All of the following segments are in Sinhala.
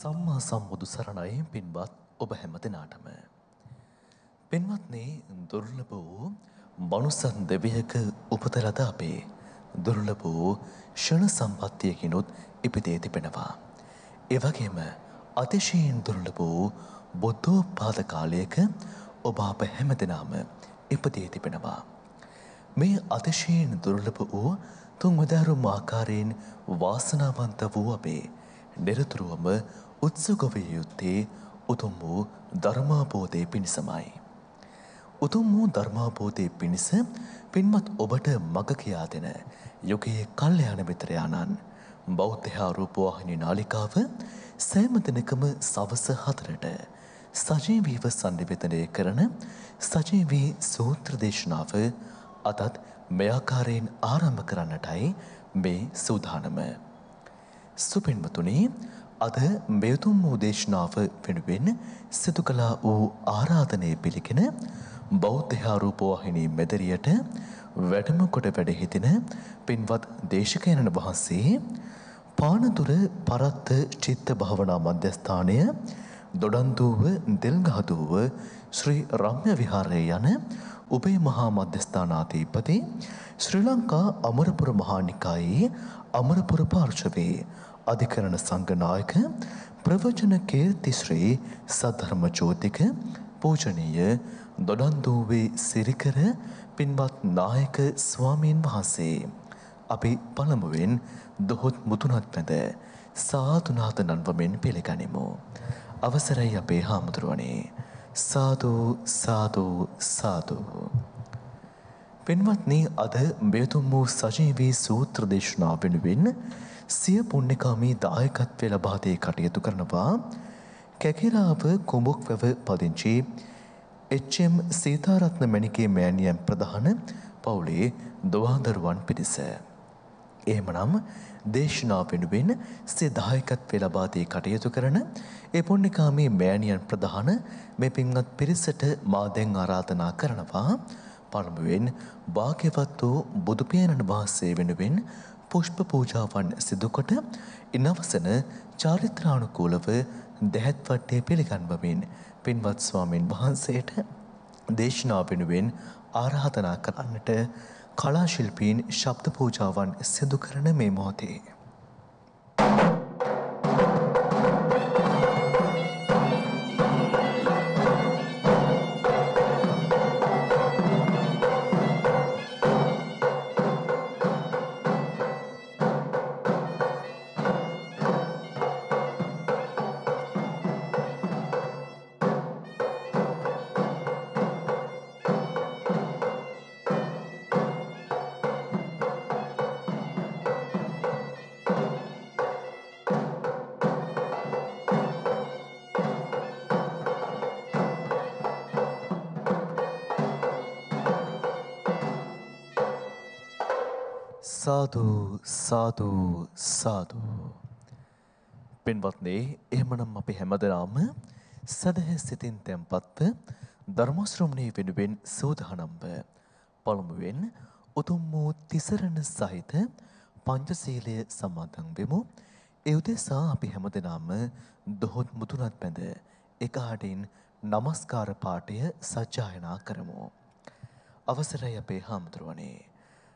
සම්මා සම්බුදු සරණයි පින්වත් ඔබ හැම දෙනාටම. පින්වත්නේ දුර්ලභ වූ මනුසන් දෙවියක උපත ලද අපේ දුර්ලභ වූ ෂණ සම්පත්තියකිනුත් ඉපිදේ තිබෙනවා. ඒ වගේම අතිශයින් දුර්ලභ වූ බුද්ධෝත්පාද කාලයක ඔබ අප හැම දෙනාම ඉපදේ තිබෙනවා. මේ අතිශයින් දුර්ලභ වූ තුන්වදාරුම් ආකාරයෙන් වාසනාවන්ත වූ අපේ නිරතුරුවම උත්සුකවිය යුත්තේ උතුම් වූ ධර්මාබෝධය පිණිසමයි. උතුම් වූ ධර්මාබෝධය පිණිස පින්මත් ඔබට මග කියා දෙන යුගයේ කල්යාණ මිත්‍රයාණන් බෞද්ධ හා රූපවාහිනී නාලිකාව සෑම දිනකම සවස 4ට සජීවීව සම්නිවේදනය කරන සජීවී සූත්‍ර දේශනාව අදත් මෙයාකාරයෙන් ආරම්භ කරන්නටයි මේ සූදානම. සුපින්මතුනි අද මෙතුම් වූ දේශනාව වෙනුවෙන් සිදු කළා වූ ආරාධනය පිළිගෙන බෞද්ධහාරූපවාහිනී මෙදරියට වැඩම කොට වැඩහිතින පින්වත් දේශකයණන වහන්සේ පානතුර පරත්ත චිත්ත භාවනා මධ්‍යස්ථානය දොඩන්තුව දෙල්ගහතුව ශ්‍රී රම්්‍ය විහාරය යන උපේ මහා මධ්‍යස්ථානාධීපති ශ්‍රී ලංකා අමරපුර මහානිකායේ අමරපුර පාර්ශවයේ අධිකරණ සංගනායක ප්‍රවචන කේර්තිශ්‍රී සද්ධර්ම ජෝතික පූජනීය දොඩන්දෝවේ සිරිකර පින්වත් නායක ස්වාමීන් වහන්සේ. අපි පළමුවෙන් දොහොත් මුතුනත් මැද සාතුනාත නන්වමෙන් පිළිගනිමු. අවසරයි අපේ හාමුදුරුවනේ. සාදු සාදු සාදු. පින්වත්නි අද බේතුම් වූ සජීවී සූත්‍ර දේශනා වෙනුවෙන් සිය පුණ්‍යකාමී දායකත්වය ලබාදී කටයුතු කරනවා කැකිලාව කුඹුක් වැව පදිංචි එච්.එම්. සීතාරත්න මැණිකේ මෑණියන් ප්‍රධාන පවුලේ දොවාදරුවන් පිරිස. එහෙමනම් දේශනා වෙනුවෙන් සිය දායකත්වය ලබා දී කටයුතු කරන ඒ පුණ්‍යකාමී මෑණියන් ප්‍රධාන මේ පින්වත් පිරිසට මා දැන් ආරාධනා කරනවා පළමුවෙන් වාක්‍යවත් වූ බුදු පියාණන් වහන්සේ වෙනුවෙන් පුෂ්ප පූජාවන් සිදුකොට ඉනවසන චාරිත්‍රානුකූලව දැහැත් වට්ටේ පිළිගන්වමින් පින්වත් ස්වාමින් වහන්සේට දේශනා වෙනුවෙන් ආරාධනා කරන්නට කලාශිල්පීන් ශබ්ද පූජාවන් සිදු කරන මේ මොහොතේ. සාදු සාදු සාදු පින්වත්නි එහෙමනම් අපි හැමදෙනාම සදහැ සිතින් tempත්ත ධර්ම ශ්‍රවණේ වෙනුවෙන් සෝදානම්ව පළමුවෙන් උතුම් වූ තිසරණ සහිත පංචශීලය සමාදන් වෙමු ඒ උදෙසා අපි හැමදෙනාම දොහොත් මුතුනත් බැඳ එකහටින් নমස්කාර පාඨය සජ්ජායනා කරමු අවසරයි අපේ හාමුදුරුවනේ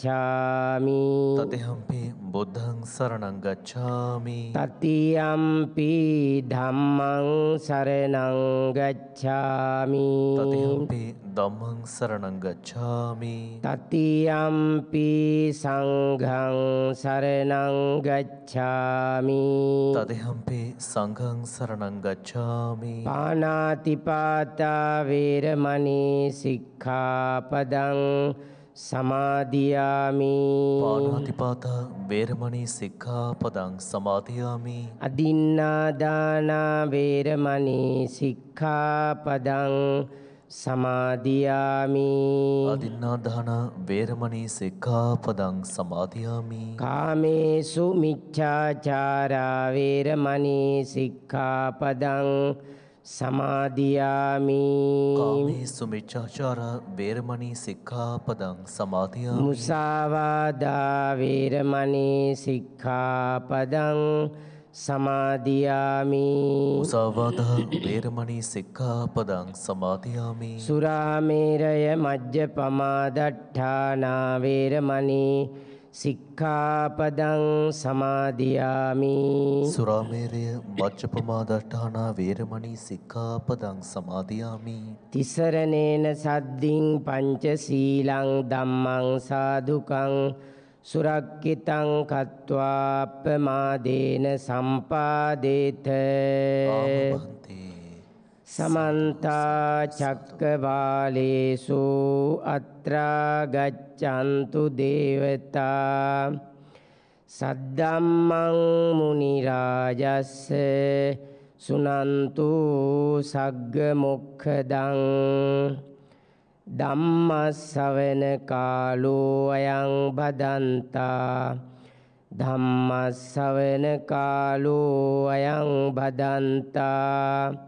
ගච්ඡාමි තතෙහම්පි බුද්ධං සරණං ගච්ඡාමි තතියම්පි ධම්මං සරණං ගච්ඡාමි තතෙහම්පි ධම්මං සරණං ගච්ඡාමි තතියම්පි සංඝං සරණං ගච්ඡාමි තතෙහම්පි සංඝං සරණං ගච්ඡාමි පාණාතිපාතා වේරමණී සික්ඛාපදං සමාධයාමි පානාතිපාතා වේරමණී සික්ඛාපදං සමාධයාමි අදින්නාදානා වේරමණී සික්ඛාපදං සමාධයාමි අදින්නාදාන වේරමණී සික්ඛාපදං සමාධයාමි කාමේසු මිච්ඡාචාරා වේරමණී සික්ඛාපදං සමාධයාමි කාමේසු මිච්ඡාචාර වේරමණී සික්ඛාපදං සමාධයාමි මුසාවාදා වේරමණී සික්ඛාපදං සමාධයාමි මුසාවාදා වේරමණී සික්ඛාපදං සමාධයාමි සුරාමේරය මජ්ජපමා දට්ඨානා වේරමණී සික්ඛාපදං සමාදියාමි සුරාමේරය මච්චපමාදට්ඨානා වේරමණී සික්ඛාපදං සමාදියාමි තිසරණේන සද්දින් පංචශීලං ධම්මං සාදුකං සුරක්කිතං කତ୍වාප්පමාදේන සම්පාදේත ආමබන්තේ සමන්තා චක්කවාලේසු අත්‍රා ගච්ඡන්තු දේවතා සද්දම්මං මුනි රාජස්ස සුනන්තු සග්ග මොක්ඛදං ධම්මස්සවන කාලෝ අයං බදන්තා ධම්මස්සවන කාලෝ අයං බදන්තා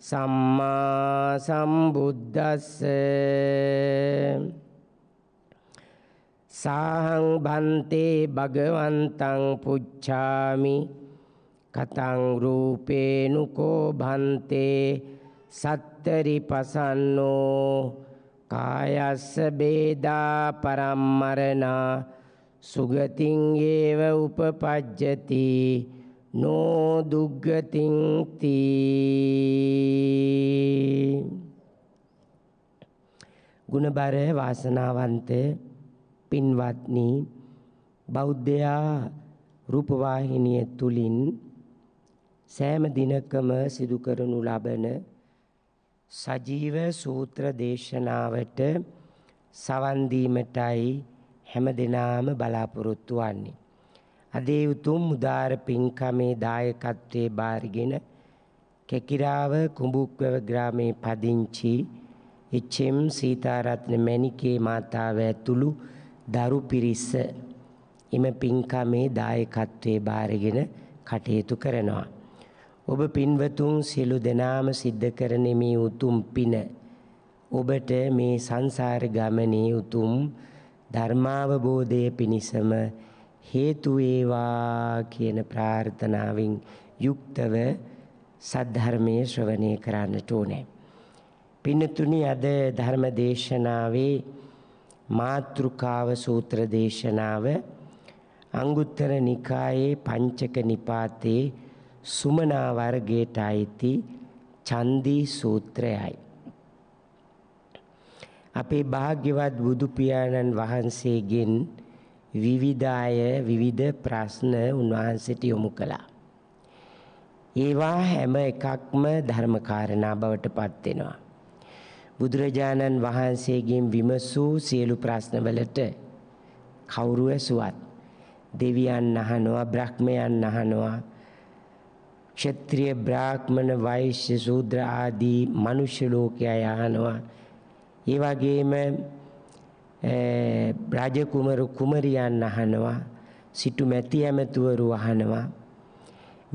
සම්මා සම්බුද්දස්ස සාහං බන්තේ භගවන්තං පුච්ඡාමි කතං රූපේනුකෝ භන්තේ සත්තරි පසන්නෝ කායස්ස බේදා පරම්මරණා සුගතින් ඒව උපපජ්ජති නෝදුග්ගතින් තී ගුණබර වාසනාවන්ත පින්වත්නි බෞද්ධයා රූපවාහිනිය තුලින් සෑම දිනකම සිදු කරනු ලබන සජීව සූත්‍ර දේශනාවට සවන් දීමටයි හැම දිනාම බලාපොරොත්තු වන්නේ අදේ උතුම් උදාර පින්කමේ දායකත්වයේ බාරගෙන කෙකිරාව කුඹුක්වැව ග්‍රාමේ පදිංචි එච්.එම්. සීතාරත්න මැණිකේ මාතාව ඇතුළු දරු පිරිස එම පින්කමේ දායකත්වයේ බාරගෙන කටයුතු කරනවා. ඔබ පින්වතුන් සියලු දෙනාම සිද්ධ කරන මේ උතුම් පින ඔබට මේ සංසාර ගමනේ උතුම් ධර්මාවබෝධය පිණිසම හේතු වේවා කියන ප්‍රාර්ථනාවෙන් යුක්තව සද්ධර්මයේ ශ්‍රවණය කරන්නට ඕනේ. පින්නතුනි අද ධර්ම දේශනාවේ මාත්‍රුකාව සූත්‍ර දේශනාව අංගුත්තර නිකායේ පංචක නිපාතේ සුමනා වර්ගයට අයිති චන්දී සූත්‍රයයි. අපේ භාග්‍යවත් බුදු පියාණන් වහන්සේගෙන් විවිධාය විවිධ ප්‍රශ්න උන්වහන්සේට යොමු කළා. ඒවා හැම එකක්ම ධර්මකාරණා බවට පත් වෙනවා. බුදුරජාණන් වහන්සේගෙන් විමසූ සියලු ප්‍රශ්නවලට කවුරු ඇසුවත් දෙවියන් අහනවා බ්‍රහ්මයන් අහනවා ක්ෂත්‍රිය බ්‍රාහ්මණ වෛශ්‍ය සූද්‍ර ආදී මනුෂ්‍ය ලෝකයා යහනවා ඒ වගේම රාජ කුමරු කුමරියන් අහනවා සිටු මැති ඇමතුවරු අහනවා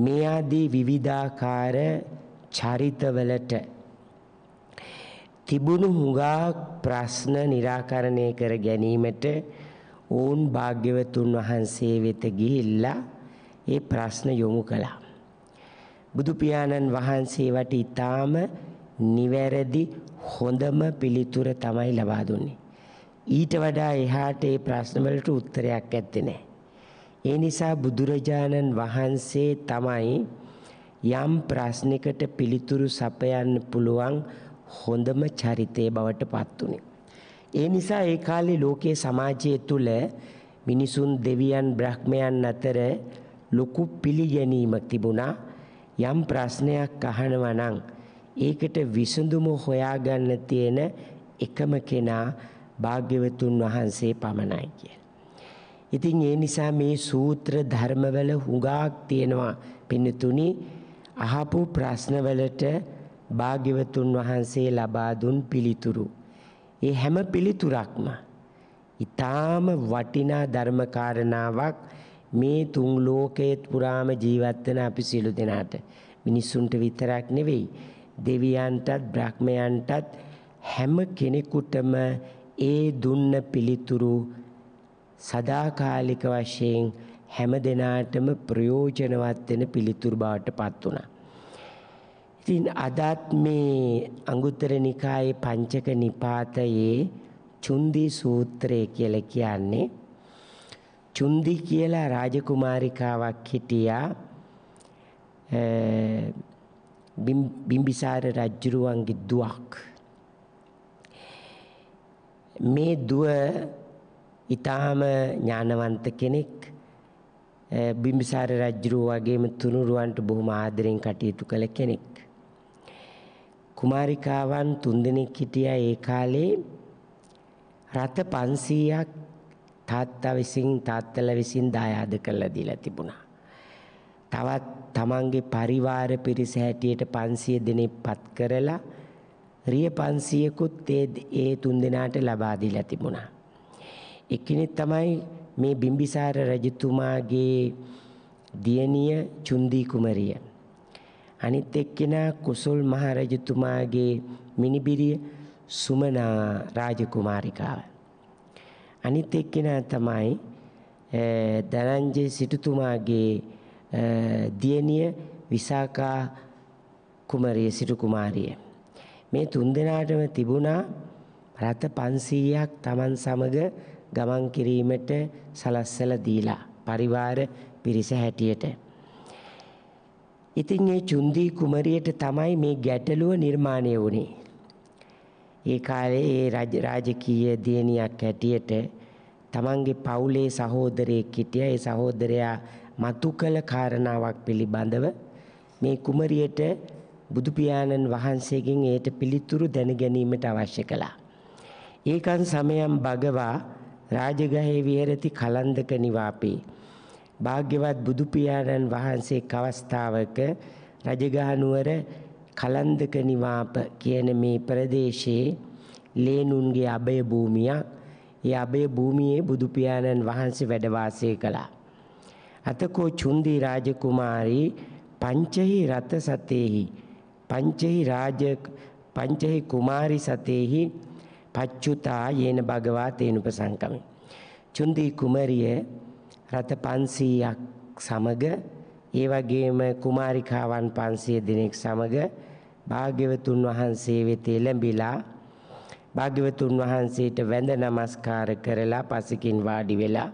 මේ ආදී විවිධාකාර චරිතවලට තිබුණු හුඟා ප්‍රශ්න निराකරණය කර ගැනීමට ඔවුන් භාග්‍යවතුන් වහන්සේ වෙත ගිහිල්ලා ඒ ප්‍රශ්න යොමු කළා. බුදු පියාණන් වහන්සේවට ඊටාම නිවැරදි හොඳම පිළිතුර තමයි ලබා දුන්නේ. ඊට වඩා එහාට ඒ ප්‍රශ්නවලට උත්තරයක් ඇත්තේ නැහැ. ඒ නිසා බුදුරජාණන් වහන්සේ තමයි යම් ප්‍රශ්නයකට පිළිතුරු සපයන්න පුළුවන් හොඳම චරිතය බවට පත් වුණේ. ඒ නිසා ඒ කාලේ ලෝකයේ සමාජය තුළ මිනිසුන් දෙවියන් බ්‍රහ්මයන් අතර ලොකු පිළිගැනීමක් තිබුණා. යම් ප්‍රශ්නයක් අහනවා නම් ඒකට විසඳුම හොයාගන්න තියෙන එකම කෙනා භාග්‍යවතුන් වහන්සේ පමණයි කියලා. ඉතින් ඒ නිසා මේ සූත්‍ර ධර්මවල හුඟක් තියෙනවා පින්නතුනි අහපු ප්‍රශ්නවලට භාග්‍යවතුන් වහන්සේ ලබා දුන් පිළිතුරු. ඒ හැම පිළිතුරක්ම ඊටාම වටිනා ධර්මකාරණාවක් මේ තුන් ලෝකයේ පුරාම ජීවත් වෙන අපි සියලු දෙනාට මිනිසුන්ට විතරක් නෙවෙයි දෙවියන්ටත් බ්‍රහ්මයන්ටත් හැම කෙනෙකුටම ඒ දුන්න පිළිතුරු සදාකාලික වශයෙන් හැම දෙනාටම ප්‍රයෝජනවත් වෙන පිළිතුරු බවට පත් වුණා. ඉතින් අදත් මේ අංගුත්තර නිකායේ පංචක නිපාතයේ චුන්දි සූත්‍රය කියලා කියන්නේ චුන්දි කියලා රාජකුමාරිකාවක් හිටියා බිම්බිසාර රජුරුවන්ගේ දුවක් මේ දුව ඊටාම ඥානවන්ත කෙනෙක් බිම්බිසාර රජුරෝ වගේම තුනුරුවන්ට බොහොම ආදරෙන් කටයුතු කළ කෙනෙක්. කුමාරිකාවන් තුන්දෙනෙක් හිටියා ඒ කාලේ රථ 500ක් තාත්තා විසින් තාත්තලා විසින් දායාද කරලා දීලා තිබුණා. තවත් තමන්ගේ පරිවාර පිරිස හැටියට 500 දෙනෙක්පත් කරලා රිය 500කුත් ඒ ඒ තුන් දෙනාට ලබා දීලා තිබුණා. එක්කෙනෙක් තමයි මේ බිම්බිසාර රජතුමාගේ දියණිය චුන්දී කුමරිය. අනිත් එක්කෙනා කුසල් මහ රජතුමාගේ මිනිබිරිය සුමනා රාජකුමාරිකාව. අනිත් එක්කෙනා තමයි දරංජේ සිටුතුමාගේ දියණිය විසාකා කුමරිය සිටු කුමාරිය. මේ තුන් දෙනාටම තිබුණා රත 500ක් Taman සමග ගමන් කිරීමට සලස්සලා දීලා පරිවාර පිරිස හැටියට. ඉතින් ඒ චුන්දී කුමරියට තමයි මේ ගැටලුව නිර්මාණය වුණේ. ඒ කාලේ ඒ රාජකීය දියණියක් හැටියට තමන්ගේ පවුලේ සහෝදරයෙක් හිටියා. ඒ සහෝදරයා මතු කළ කාරණාවක් පිළිබඳව මේ කුමරියට බුදු පියාණන් වහන්සේගෙන් ඒට පිළිතුරු දැන ගැනීමට අවශ්‍ය කළා. ඒකන් සමයම් භගවා රාජගහේ විහෙරති කලන්දක නිවාපේ. භාග්‍යවත් බුදු පියාණන් වහන්සේ කවස්ථාවක රජගහ නුවර කලන්දක නිවාප කියන මේ ප්‍රදේශයේ ලේනුන්ගේ අබය භූමියක්. ඒ අබය භූමියේ බුදු පියාණන් වහන්සේ වැඩ වාසය කළා. අතකෝ චුන්දි රාජකුමාරී පංචහි රත සතේහි පංචෙහි රාජ පංචෙහි කුමාරි සතේහි පච්චුතා යේන භගවා තේනුපසංකමේ. චුන්දී කුමරිය රත 500ක් සමග ඒ වගේම කුමාරිකාවන් 500 දෙනෙක් සමග භාග්‍යවතුන් වහන්සේ වෙත එළඹිලා භාග්‍යවතුන් වහන්සේට වැඳ නමස්කාර කරලා පසකින් වාඩි වෙලා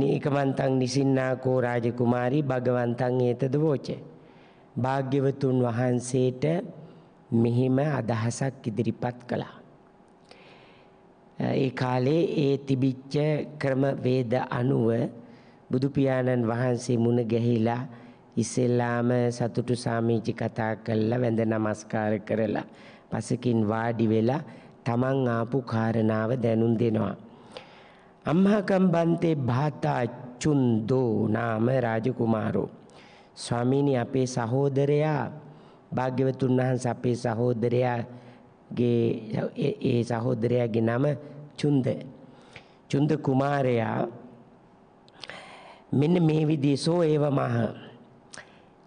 නීකමන්තං නිසින්නාකෝ රාජකුමාරී භගවන්තං ඒතද වෝචේ භාග්‍යවතුන් වහන්සේට මෙහිම අදහසක් ඉදිරිපත් කළා. ඒ කාලේ ඒ තිබිච්ච ක්‍රම වේද අනුව බුදු පියාණන් වහන්සේ මුණ ගැහිලා ඉස්සෙල්ලාම සතුටු සාමිචි කතා කළා වැඳ නමස්කාර කරලා පසකින් වාඩි වෙලා තමන් ආපු කාරණාව දැනුම් දෙනවා. අම්හකම් බන්තේ භාතා චුන්දෝ නාම රාජකුමාරෝ ස්වාමීනි අපේ සහෝදරයා භාග්‍යවතුන් වහන්සේ අපේ සහෝදරයාගේ ඒ සහෝදරයාගේ නම චුන්ද. චුන්ද කුමාරයා මෙන්න මේ විදිහේ සෝ ඒව මහ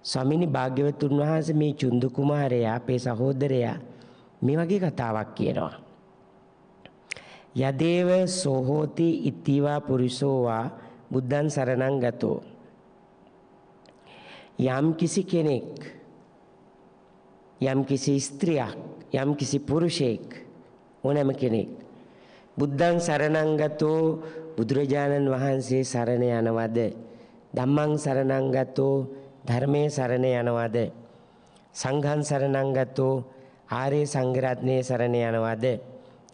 ස්වාමීනි භාග්‍යවතුන් වහන්සේ මේ චුන්ද කුමාරයා අපේ සහෝදරයා මේ වගේ කතාවක් කියනවා. යදේව සෝහෝති ඉතිවා පුරිසෝවා බුද්ධන් සරණං ගතෝ යම්කිසි කෙනෙක් යම්කිසි ස්ත්‍රියක් යම්කිසි පුරුෂයෙක් ඕනෑම කෙනෙක් බුද්ධං සරණංගතෝ බුදුරජාණන් වහන්සේ සරණ යනවද ධම්මං සරණංගතෝ ධර්මයේ සරණ යනවද සංඝං සරණංගතෝ ආර්ය සංඝරත්නයේ සරණ යනවද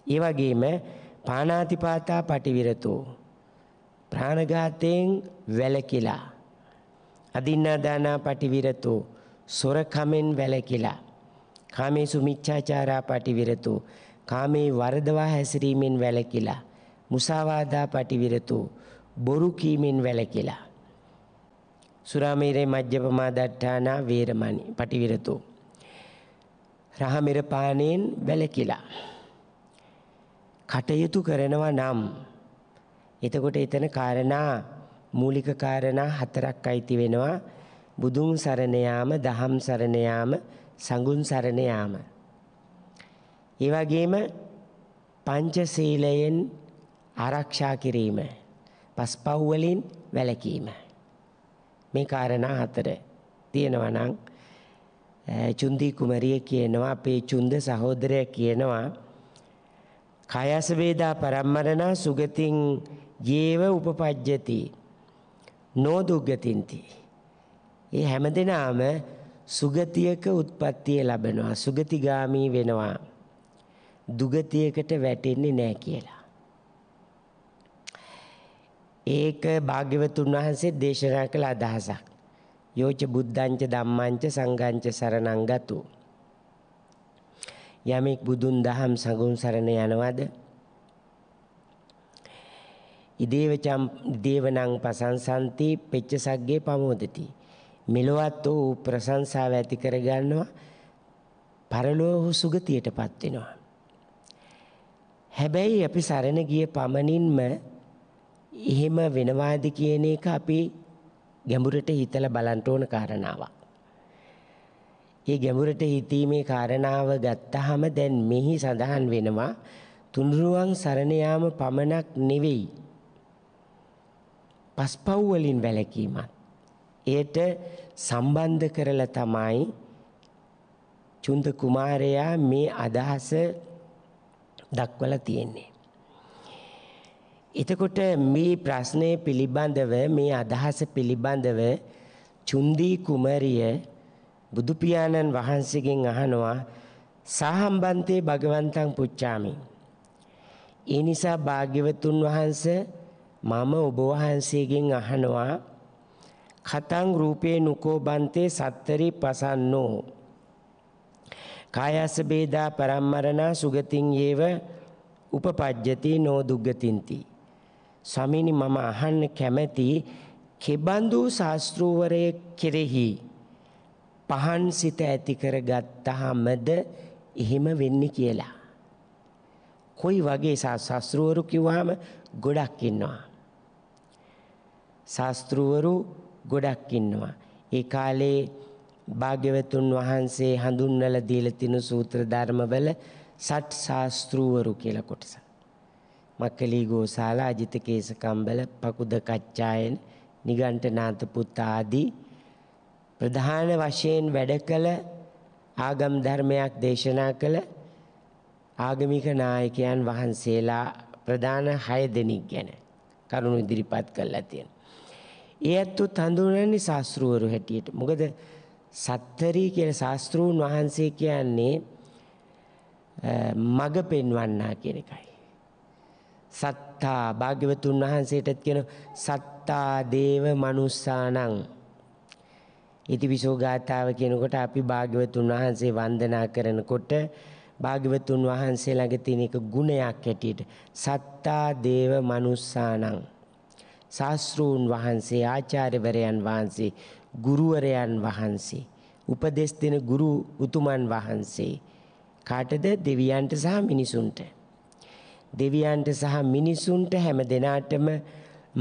ඒ වගේම පාණාතිපාතා පටිවිරතෝ ප්‍රාණඝාතයෙන් වැළකීලා අදින්නා දානා පටිවිරතු සොරකමෙන් වැළකිලා කාමේසු මිච්ඡාචාරා පටිවිරතු කාමේ වරදවා හැසිරීමෙන් වැළකිලා මුසාවාදා පටිවිරතු බොරු කීමෙන් වැළකිලා සුරාමීරේ මජ්ජපමා දට්ඨානා වේරමණී පටිවිරතු රහමිර පාණයෙන් වැළකිලා කටයුතු කරනවා නම් එතකොට එතන කාරණා මූලික කාරණා හතරක් අයිති වෙනවා. බුදුන් සරණ යාම, දහම් සරණ යාම, සඟුන් සරණ යාම. ඒ වගේම පංචශීලයෙන් ආරක්ෂා කිරීම, පස්පව් වලින් වැළකීම. මේ කාරණා හතර තියෙනවා නම් චුන්දි කුමරිය කියනවා අපේ චුන්ද සහෝදරය කියනවා කායස වේදා පරම්මරණ සුගතින් ජීව උපපජ්ජති නෝදුග්ගතින්ති. ඒ හැමදෙනාම සුගතියක උත්පත්තිය ලබනවා. සුගතිගාමී වෙනවා. දුගතියකට වැටෙන්නේ නැහැ කියලා. ඒක භාග්‍යවතුන් වහන්සේ දේශනා කළ අදහසක්. යෝච බුද්ධංච ධම්මංච සංඝංච සරණං ගතු. යමෙක් බුදුන් දහම් සඟුන් සරණ යනවද? ඉදේවචම් දේවනං පසංසන්ති පෙච්චසග්ගේ පමෝදති. මෙලොවත් ඔහු ප්‍රශංසාව ඇති කරගන්නවා. පරලෝ ඔහු සුගතියටපත් වෙනවා. හැබැයි අපි සරණ ගිය පමණින්ම එහෙම වෙනවාද කියන එක අපි ගැඹුරට හිතලා බලන්න ඕන කාරණාවක්. ඒ ගැඹුරට හිතීමේ කාරණාව ගත්තහම දැන් මෙහි සඳහන් වෙනවා තුනුරුවන් සරණ යාම පමණක් නෙවෙයි පස්පව් වලින් වැළකීමත්. එයට සම්බන්ධ කරලා තමයි චුන්ද කුමාරයා මේ අදහස දක්වලා තියෙන්නේ. එතකොට මේ ප්‍රශ්නය පිළිබඳව මේ අදහස පිළිබඳව චුන්දී කුමරිය බුදු පියාණන් වහන්සේගෙන් අහනවා සාහම්බන්තේ භගවන්තං පුච්චාමි. ඒ නිසා භාග්‍යවතුන් වහන්සේ මම ඔබ වහන්සේගෙන් අහනවා කතං රූපේ නුකෝ බන්තේ සත්තරි පසන්නෝ කායස බේදා පරම්මරණා සුගතින් යේව උපපජ්ජති නෝ දුග්ගතින්ති ස්වාමීනි මම අහන්න කැමැති කෙබඳු ශාස්ත්‍රූවරයේ කෙරෙහි පහන් සිත ඇති කරගත්තාමද එහෙම වෙන්නේ කියලා. කොයි වගේ ශාස්ත්‍රූවරු කිව්වහම ගොඩක් ඉන්නවා. ශාස්තෘවරු ගොඩක් ඉන්නවා. ඒ කාලේ භාග්‍යවතුන් වහන්සේ හඳුන්වල දීලා තිනු සූත්‍ර ධර්මවල සට් ශාස්තෘවරු කියලා කොටස. මක්කලී ගෝසාල අජිත කේසකම්බල පකුද කච්චායන නිගණ්ඨනාත පුත් ආදී ප්‍රධාන වශයෙන් වැඩ කළ ආගම් ධර්මයක් දේශනා කළ ආගමික නායකයන් වහන්සේලා ප්‍රධාන 6 දෙනෙක් ගැන කරුණු ඉදිරිපත් කළා තියෙනවා. ඒ ඇත්තුත් හඳුනන්නේ ශාස්ත්‍රූවරු හැටියට. මොකද සත්තරී කියන ශාස්ත්‍රූන් වහන්සේ කියන්නේ මග පෙන්වන්නා කියන එකයි. සත්තා භාග්‍යවතුන් වහන්සේටත් කියන සත්තා දේව මනුස්සානං ඉතිවිසෝ ගාථාව කියනකොට අපි භාග්‍යවතුන් වහන්සේ වන්දනා කරනකොට භාග්‍යවතුන් වහන්සේ ළඟ තියෙන එක ගුණයක් හැටියට සත්තා දේව මනුස්සානං ශාස්ත්‍රූන් වහන්සේ ආචාර්යවරයන් වහන්සේ ගුරුවරයන් වහන්සේ උපදෙස් දෙන ගුරු උතුමන් වහන්සේ කාටද දෙවියන්ට සහ මිනිසුන්ට දෙවියන්ට සහ මිනිසුන්ට හැම දෙනාටම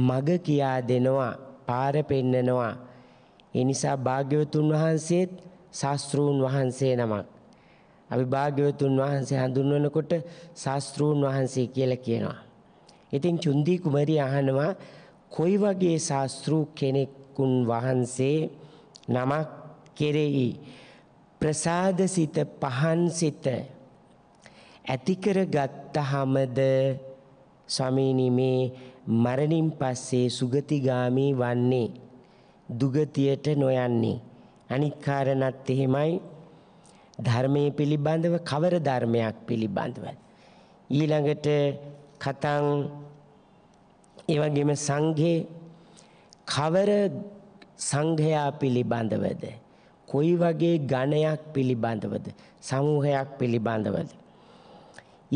මග කියා දෙනවා පාර පෙන්නනවා ඒ නිසා භාග්‍යවතුන් වහන්සේත් ශාස්ත්‍රූන් වහන්සේ නමක් අපි භාග්‍යවතුන් වහන්සේ හඳුන්වනකොට ශාස්ත්‍රූන් වහන්සේ කියලා කියනවා ඉතින් චුන්දී කුමරිය අහනවා කොයි වගේ ශාස්ත්‍රු කෙනෙක්ුන් වහන්සේ නමක් කෙරෙහි ප්‍රසාද සිත පහන් සිත ඇතිකර ගත්තහමද ස්වාමීනි මේ මරණින් පස්සේ සුගතිගාමි වන්නේ දුගතියට නොයන්නේ අනිත් කාරණත් එහෙමයි ධර්මයේ පිළිබඳව කවර ධර්මයක් පිළිබඳවද ඊළඟට කතං ඒ වගේම සංඝේ කවර සංඝයා පිළිබඳවද කොයි වගේ ගණයක් පිළිබඳවද සමූහයක් පිළිබඳවද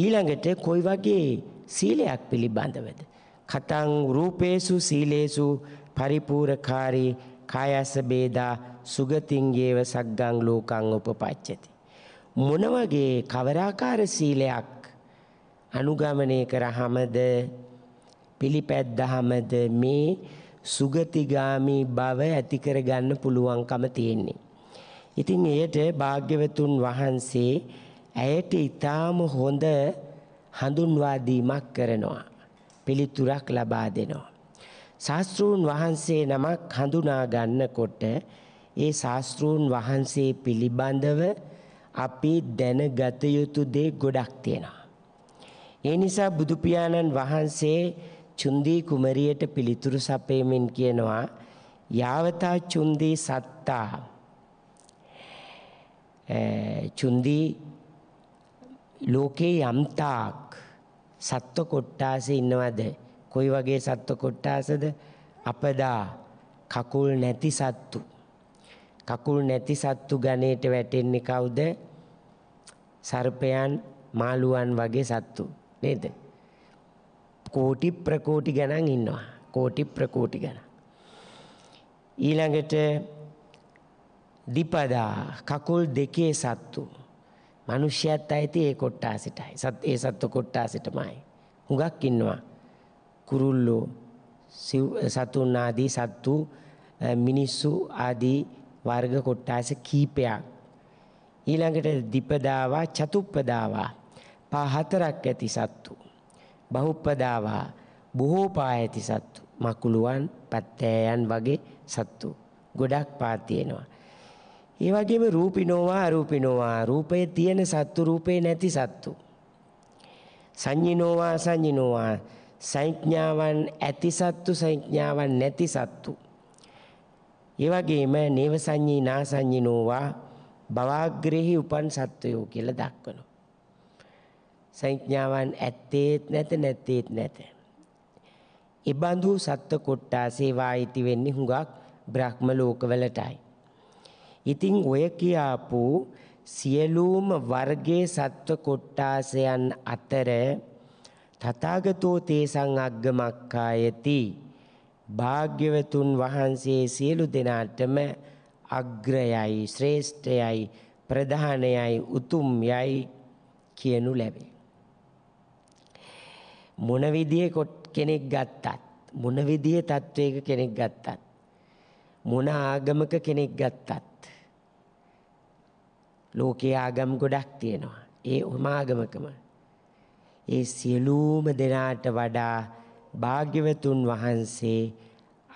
ඊළඟට කොයි වගේ සීලයක් පිළිබඳවද කතං රූපේසු සීලේසු පරිපූර්ණකාරී කායස බේදා සුගතිංගේව සග්ගං ලෝකං උපපච්චති මොන වගේ කවරාකාර සීලයක් අනුගමනය කරහමද පිළිපැද්දාමද මේ සුගතිගාමි බව ඇති කරගන්න පුළුවන්කම තියෙන්නේ. ඉතින් එයට භාග්‍යවතුන් වහන්සේ ඇයට ඊටාම හොඳ හඳුන්වා දීමක් කරනවා. පිළිතුරක් ලබා දෙනවා. ශාස්ත්‍රූන් වහන්සේ නමක් හඳුනා ගන්නකොට ඒ ශාස්ත්‍රූන් වහන්සේ පිළිබඳව අපි දැනගත යුතු දේ ගොඩක් තියෙනවා. ඒ නිසා බුදු පියාණන් වහන්සේ චුන්දී කුමරියට පිළිතුරු සපයමින් කියනවා යාවතා චුන්දී සත්තා චුන්දී ලෝකේ යම්තාක් සත්ව කොට්ටාස ඉන්නවද කොයි වගේ සත්ව කොට්ටාසද අපදා කකුල් නැති සත්තු කකුල් නැති සත්තු ගණයට වැටෙන්නේ කවුද සර්පයන් මාළුවන් වගේ සත්තු නේද කෝටි ප්‍රකෝටි ගණන් ඉන්නවා. කෝටි ප්‍රකෝටි ගණන්. ඊළඟට දිපදා කකුල් දෙකේ සත්තු. මිනිස්යත් ඇති ඒ කොට්ටාසිටයි. සත් ඒ සත්තු කොට්ටාසිටමයි. හුඟක් ඉන්නවා. කුරුල්ලෝ සතුන් ආදී සත්තු මිනිස්සු ආදී වර්ග කොට්ටාස කීපයක්. ඊළඟට දිපදාවා චතුප්පදාවා පහතරක් ඇති සත්තු. බහුප්පදාවා බොහෝ පායති සත්තු මකුළුවන් පැත්තෑයන් වගේ සත්තු ගොඩක් පාතියෙනවා. ඒ වගේම රූපිනෝවා අරූපිනෝවා රූපයේ තියෙන සත්තු රූපේ නැති සත්තු. සංජිනෝවා සංජිනෝවා සංඥාවන් ඇති සත්තු සංඥාවන් නැති සත්තු. ඒ වගේම නේව සංඤී නා සංඤිනෝවා භවග්‍රෙහි උපන් සත්වයෝ කියලා දක්වනවා. සංඥාවන් ඇත්තේත් නැත නැත්තේත් නැත. ඉබඳු සත්ත්ව කොට්ටාසේ වායිති වෙන්නේ හුඟක් බ්‍රහ්ම ලෝකවලටයි. ඉතින් ඔය කියාපු සියලුම වර්ගයේ සත්ත්ව කොට්ටාසයන් අතර තථාගතෝ තේසං අග්ගමක්ඛායති භාග්‍යවතුන් වහන්සේ සියලු දෙනාටම අග්‍රයයි ශ්‍රේෂ්ඨයයි ප්‍රධානයයි උතුම්යයි කියනු ලැබේ. මොන විදිහේ කෙනෙක් ගත්තත් මොන විදිහේ තත්වයක කෙනෙක් ගත්තත් මොන ආගමක කෙනෙක් ගත්තත් ලෝකේ ආගම් ගොඩක් තියෙනවා ඒ ඔහම ආගමකම ඒ සියලුම දෙනාට වඩා භාග්‍යවතුන් වහන්සේ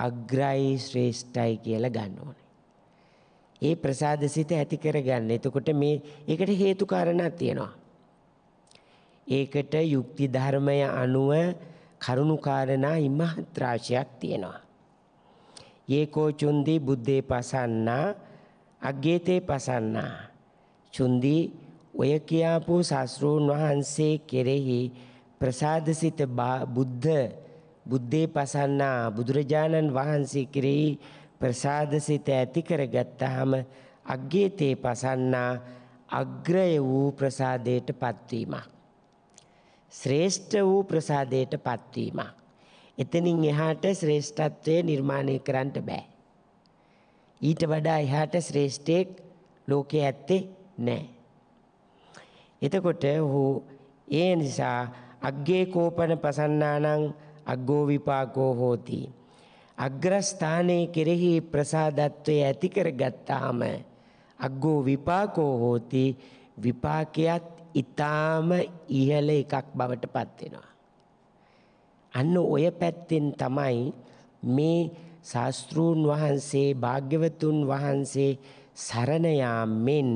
අග්‍රයි ශ්‍රේෂ්ඨයි කියලා ගන්න ඕනේ. ඒ ප්‍රසාද සිත ඇති කරගන්න. එතකොට මේ ඒකට හේතු කාරණා තියෙනවා. ඒකට යුක්ති ධර්මය අනුව කරුණුකාරණා ඉමහත් රාශියක් තියෙනවා. ඒකෝ චුන්දි බුද්දේ පසන්නා අග්ගේතේ පසන්නා. චුන්දි ඔය කියාපු ශාස්ත්‍රූන් වහන්සේ කෙරෙහි ප්‍රසාදසිත බුද්ධ බුද්දේ පසන්නා බුදුරජාණන් වහන්සේ කෙරෙහි ප්‍රසාදසිත ඇති කරගත්තාම අග්ගේතේ පසන්නා අග්‍රය වූ ප්‍රසාදයට පත්වීමක්. ශ්‍රේෂ්ඨ වූ ප්‍රසාදයට පත්වීමක්. එතනින් එහාට ශ්‍රේෂ්ඨත්වය නිර්මාණය කරන්නට බෑ. ඊට වඩා එහාට ශ්‍රේෂ්ඨයෙක් ලෝකයේ ඇත්තේ නෑ. එතකොට ඔහු ඒ නිසා අග්ගේ කෝපන පසන්නානං අග්ගෝ විපාකෝ හෝති. අග්‍රස්ථානයේ කෙරෙහි ප්‍රසාදත්වය ඇති කරගත්තාම අග්ගෝ විපාකෝ හෝති විපාකයත් ඊටාම ඉහළ එකක් බවට පත් වෙනවා. අන්න ඔය පැත්තෙන් තමයි මේ ශාස්ත්‍රූන් වහන්සේ භාග්‍යවතුන් වහන්සේ සරණ යාමෙන්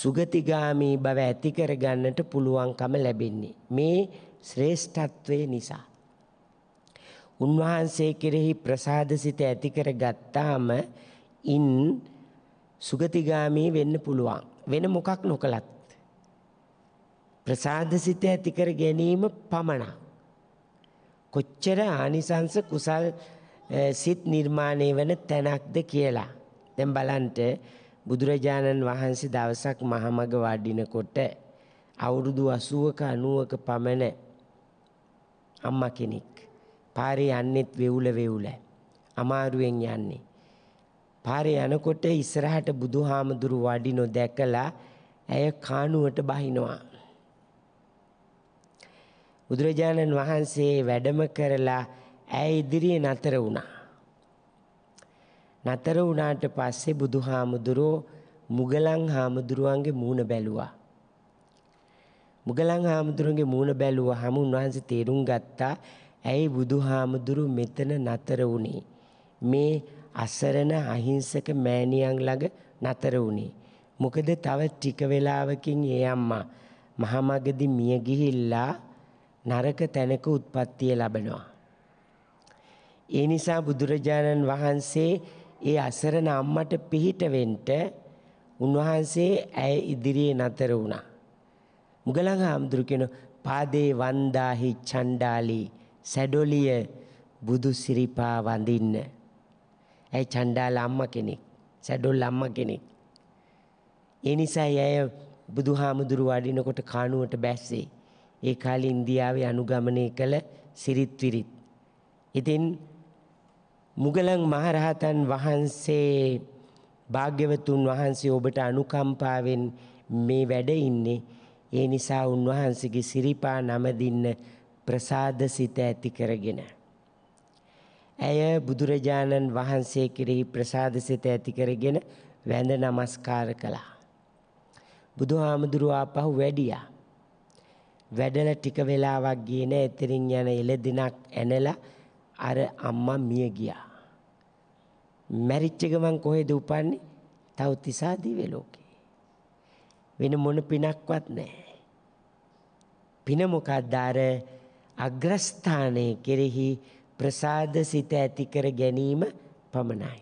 සුගතිගාමි බව ඇති කරගන්නට පුළුවන්කම ලැබෙන්නේ මේ ශ්‍රේෂ්ඨත්වය නිසා. උන්වහන්සේ කෙරෙහි ප්‍රසාදසිත ඇති කරගත්තාම ඉන් සුගතිගාමි වෙන්න පුළුවන්. වෙන මොකක් නොකලත් ප්‍රසාද සිත ඇති කර ගැනීම පමණක් කොච්චර ආනිසංස කුසල් සිත් නිර්මාණය වෙන තැනක්ද කියලා දැන් බලන්න බුදුරජාණන් වහන්සේ දවසක් මහමග වඩිනකොට අවුරුදු 80ක 90ක පමණ අම්මා කෙනෙක් පාරේ යන්නෙත් වෙවුල වෙවුල අමාරුවෙන් යන්නේ පාරේ යනකොට ඉස්සරහට බුදුහාමුදුරු වඩිනො දැකලා ඇය කාණුවට බහිනවා. බුදුරජාණන් වහන්සේ වැඩම කරලා ඇය ඉදිරියේ නතර වුණා. නතර වුණාට පස්සේ බුදුහාමුදුරෝ මුගලන් හාමුදුරුවන්ගේ මූණ බැලුවා. මුගලන් හාමුදුරුවන්ගේ මූණ බැලුවහම උන්වහන්සේ තේරුම් ගත්තා ඇයි බුදුහාමුදුරු මෙතන නතර වුණේ. මේ අසරණ අහිංසක මෑණියන් ළඟ නතර වුණේ. මොකද තව ටික වෙලාවකින් ඒ අම්මා මහමගදී මිය ගිහිල්ලා නරක තැනක උත්පත්තිය ලබනවා. ඒ නිසා බුදුරජාණන් වහන්සේ ඒ අසරණ අම්මට පිහිට වෙන්න උන්වහන්සේ ඇය ඉදිරියේ නතර වුණා. මුගලන් හාමුදුරු කියන පාදේ වන්දාහි චණ්ඩාලි සැඩොලිය බුදු සිරිපා වඳින්න ඇයි චණ්ඩාල අම්මා කෙනෙක්. සැඩොල් අම්මා කෙනෙක්. ඒ නිසා ඇය බුදුහාමුදුරු වඩිනකොට කානුවට බැස්සේ. ඒ කාලේ ඉන්දියාවේ අනුගමනය කළ සිරිත් විරිත්. ඉතින් මුගලන් මහරහතන් වහන්සේ භාග්‍යවතුන් වහන්සේ ඔබට අනුකම්පාවෙන් මේ වැඩ ඉන්නේ ඒ නිසා උන්වහන්සේගේ සිරිපා නමදින්න ප්‍රසාද සිත ඇති කරගෙන ඇය බුදුරජාණන් වහන්සේ කෙරෙහි ප්‍රසාදසිත ඇති කරගෙන වැඳ නමස්කාර කළා. බුදුහාමුදුරුව ආපහු වැඩියා. වැඩල ටික වෙලාවක් ගියේ නෑ එතරින් යන එළදෙනක් ඇනලා අර අම්මා මිය ගියා. මැරිච්ච ගමන් කොහෙද උපන්නේ? තව තිසාදිව්‍ය ලෝකේ. වෙන මොන පිනක්වත් නැහැ. පින මොකක්ද අර අග්‍රස්ථානයේ කෙරෙහි ප්‍රසාද සිත ඇති කර ගැනීම පමණයි.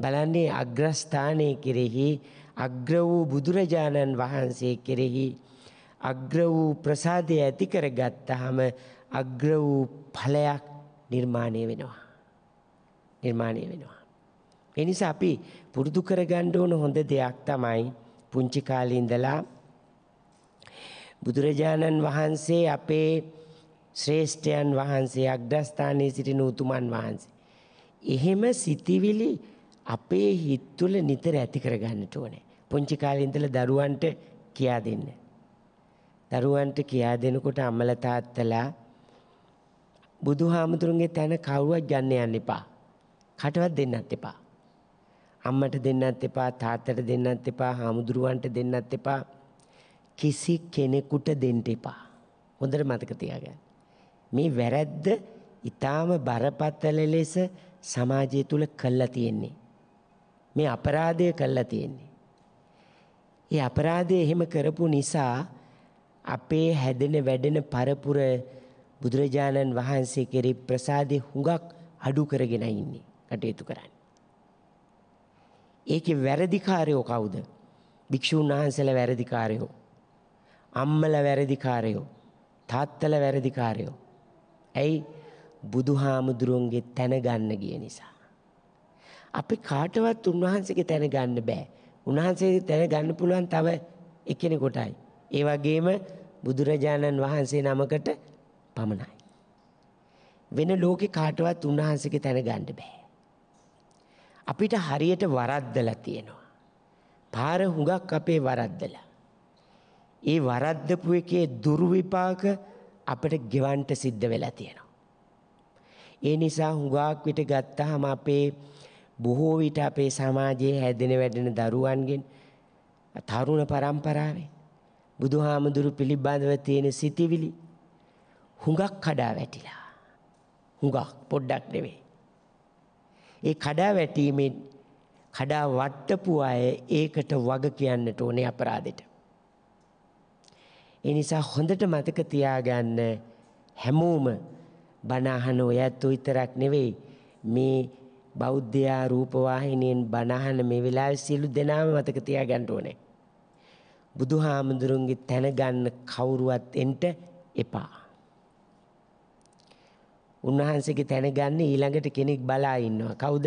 බලන්නේ අග්‍රස්ථානයේ කෙරෙහි අග්‍ර වූ බුදුරජාණන් වහන්සේ කෙරෙහි අග්‍ර වූ ප්‍රසාදය ඇති කරගත්තාම අග්‍ර වූ ඵලයක් නිර්මාණය වෙනවා. නිර්මාණය වෙනවා. ඒ නිසා අපි පුරුදු කරගන්න ඕන හොඳ දෙයක් තමයි පුංචි කාලේ ඉඳලා බුදුරජාණන් වහන්සේ අපේ ශ්‍රේෂ්ඨයන් වහන්සේ අග්‍රස්ථානයේ සිටින උතුමන් වහන්සේ. එහෙම සිතිවිලි අපේ හිත් තුළ නිතර ඇති කරගන්නට ඕනේ. පුංචි කාලේ ඉඳලා දරුවන්ට කියා දෙන්න. දරුවන්ට කියා දෙනකොට අම්මලා තාත්තලා බුදුහාමුදුරන්ගේ තැන කවුරුවත් ගන්න යන්න එපා. කටවත් දෙන්නත් එපා. අම්මට දෙන්නත් එපා, තාත්තට දෙන්නත් එපා, හාමුදුරුවන්ට දෙන්නත් එපා. කිසි කෙනෙකුට දෙන්න එපා. හොඳට මතක තියාගන්න. මේ වැරැද්ද ඊටාම බරපතල ලෙස සමාජය තුල කළා තියෙන්නේ. මේ අපරාධය කළා තියෙන්නේ. ඒ අපරාධය එහෙම කරපු නිසා අපේ හැදෙන වැඩෙන පරපුර බුදුරජාණන් වහන්සේ කෙරෙහි ප්‍රසාදේ හුඟක් අඩු කරගෙන ඉන්නේ කටයුතු කරන්නේ. ඒකේ වැරදිකාරයෝ කවුද? භික්ෂුන් වහන්සේලා වැරදිකාරයෝ. අම්මලා වැරදිකාරයෝ. තාත්තලා වැරදිකාරයෝ. ඇයි බුදුහාමුදුරුවන්ගේ තැන ගන්න ගිය නිසා. අපි කාටවත් උන්වහන්සේගේ තැන ගන්න බෑ. උන්වහන්සේගේ තැන ගන්න පුළුවන් තව එකිනෙකොටයි. ඒ වගේම බුදුරජාණන් වහන්සේ නමකට පමණයි. වෙන ලෝකේ කාටවත් උන්වහන්සේගේ තැන ගන්න බෑ. අපිට හරියට වරද්දලා තියෙනවා. පාර හුඟක් අපේ වරද්දලා. ඒ වරද්දපු එකේ දුර්විපාක අපට ගෙවන්ට සිද්ධ වෙලා තියෙනවා. ඒ නිසා හුඟක් විට ගත්තාම අපේ බොහෝ විට අපේ සමාජයේ හැදෙන වැඩෙන දරුවන්ගෙන් තරුණ පරම්පරාවේ බුදුහාමුදුරු පිළිබඳව තියෙන සිතිවිලි හුඟක් කඩා වැටිලා. හුඟක් පොඩ්ඩක් නෙවෙයි. ඒ කඩා වැටීමෙන් කඩා වට්ටපු අය ඒකට වග කියන්නට ඕනේ අපරාධෙට. ඒ නිසා හොඳට මතක තියාගන්න හැමෝම බණ අහන ඔය ඇත්තෝ විතරක් නෙවෙයි මේ බෞද්ධයා රූපවාහිනියෙන් බණ අහන මේ වෙලාවේ සියලු දෙනාම මතක තියාගන්න ඕනේ. බුදුහාමුදුරුන්ගේ තැන ගන්න කවුරුවත් එන්ට එපා. උන්වහන්සේගේ තැන ගන්න ඊළඟට කෙනෙක් බලා ඉන්නවා. කවුද?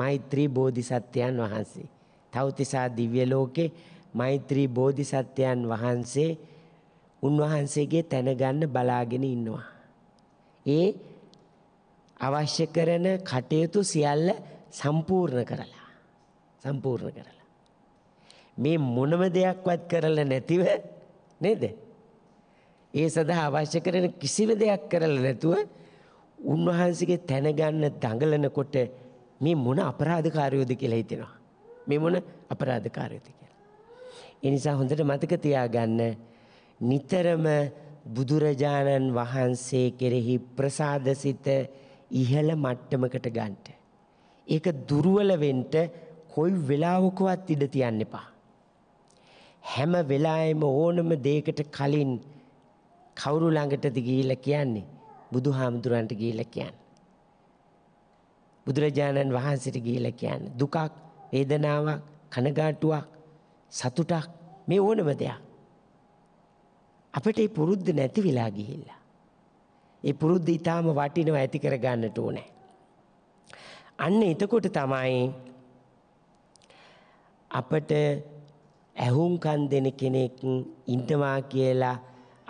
මෛත්‍රී බෝධිසත්වයන් වහන්සේ. තවතිසා දිව්‍ය ලෝකේ මෛත්‍රී බෝධිසත්වයන් වහන්සේ උන්වහන්සේගේ තැන ගන්න බලාගෙන ඉන්නවා. ඒ අවශ්‍ය කරන කටයුතු සියල්ල සම්පූර්ණ කරලා සම්පූර්ණ කරලා මේ මොනම දෙයක්වත් කරලා නැතිව නේද? ඒ සඳහා අවශ්‍ය කරන කිසිම දෙයක් කරලා නැතුව උන්වහන්සේගේ තැන ගන්න දඟලනකොට මේ මොන අපරාධකාරයෝද කියලා හිතෙනවා. මේ මොන අපරාධකාරයෝද ඒ නිසා හොඳට මතක තියාගන්න නිතරම බුදුරජාණන් වහන්සේ කෙරෙහි ප්‍රසාදසිත ඉහළ මට්ටමකට ගන්නට. ඒක දුර්වල වෙන්න කොයි වෙලාවකවත් ඉඩ තියන්න එපා. හැම වෙලාවෙම ඕනම දෙයකට කලින් කවුරු ළඟටද ගිහිල්ලා කියන්නේ බුදුහාමුදුරන්ට ගිහිල්ලා කියන්න. බුදුරජාණන් වහන්සේට ගිහිල්ලා කියන්න. දුකක්, වේදනාවක්, කනගාටුවක් සතුටක් මේ ඕනම දෙයක්. අපිට ඒ පුරුද්ද නැති වෙලා ගිහිල්ලා. ඒ පුරුද්ද ඊටාම වටිනවා ඇති කර ගන්නට ඕනේ. අන්න එතකොට තමයි අපට ඇහුම්කන් දෙන කෙනෙක් ඉන්නවා කියලා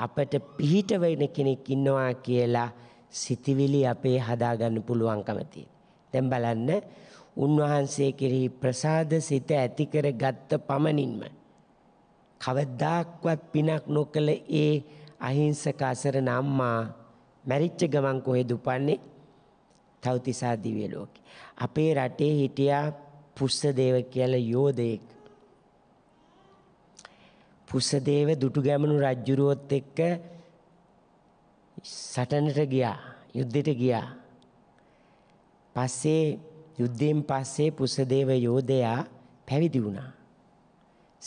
අපට පිහිට වෙන කෙනෙක් ඉන්නවා කියලා සිතවිලි අපේ හදාගන්න පුළුවන්කම තියෙනවා. දැන් බලන්න උන්වහන්සේ කෙරෙහි ප්‍රසාද සිත ඇති කර ගත්ත පමණින්ම කවදාක්වත් පිනක් නොකළ ඒ අහිංසක අසරණ අම්මා මැරිච්ච ගමන් කොහෙද උපන්නේ? තවතිසා දිව්‍ය ලෝකේ. අපේ රටේ හිටියා පුස්සදේව කියලා යෝධයෙක්. පුස්සදේව දුටුගැමුණු රජුරුවොත් එක්ක සටනට ගියා, යුද්ධෙට ගියා. පස්සේ යුද්ධයෙන් පස්සේ පුසදේව යෝධයා පැවිදි වුණා.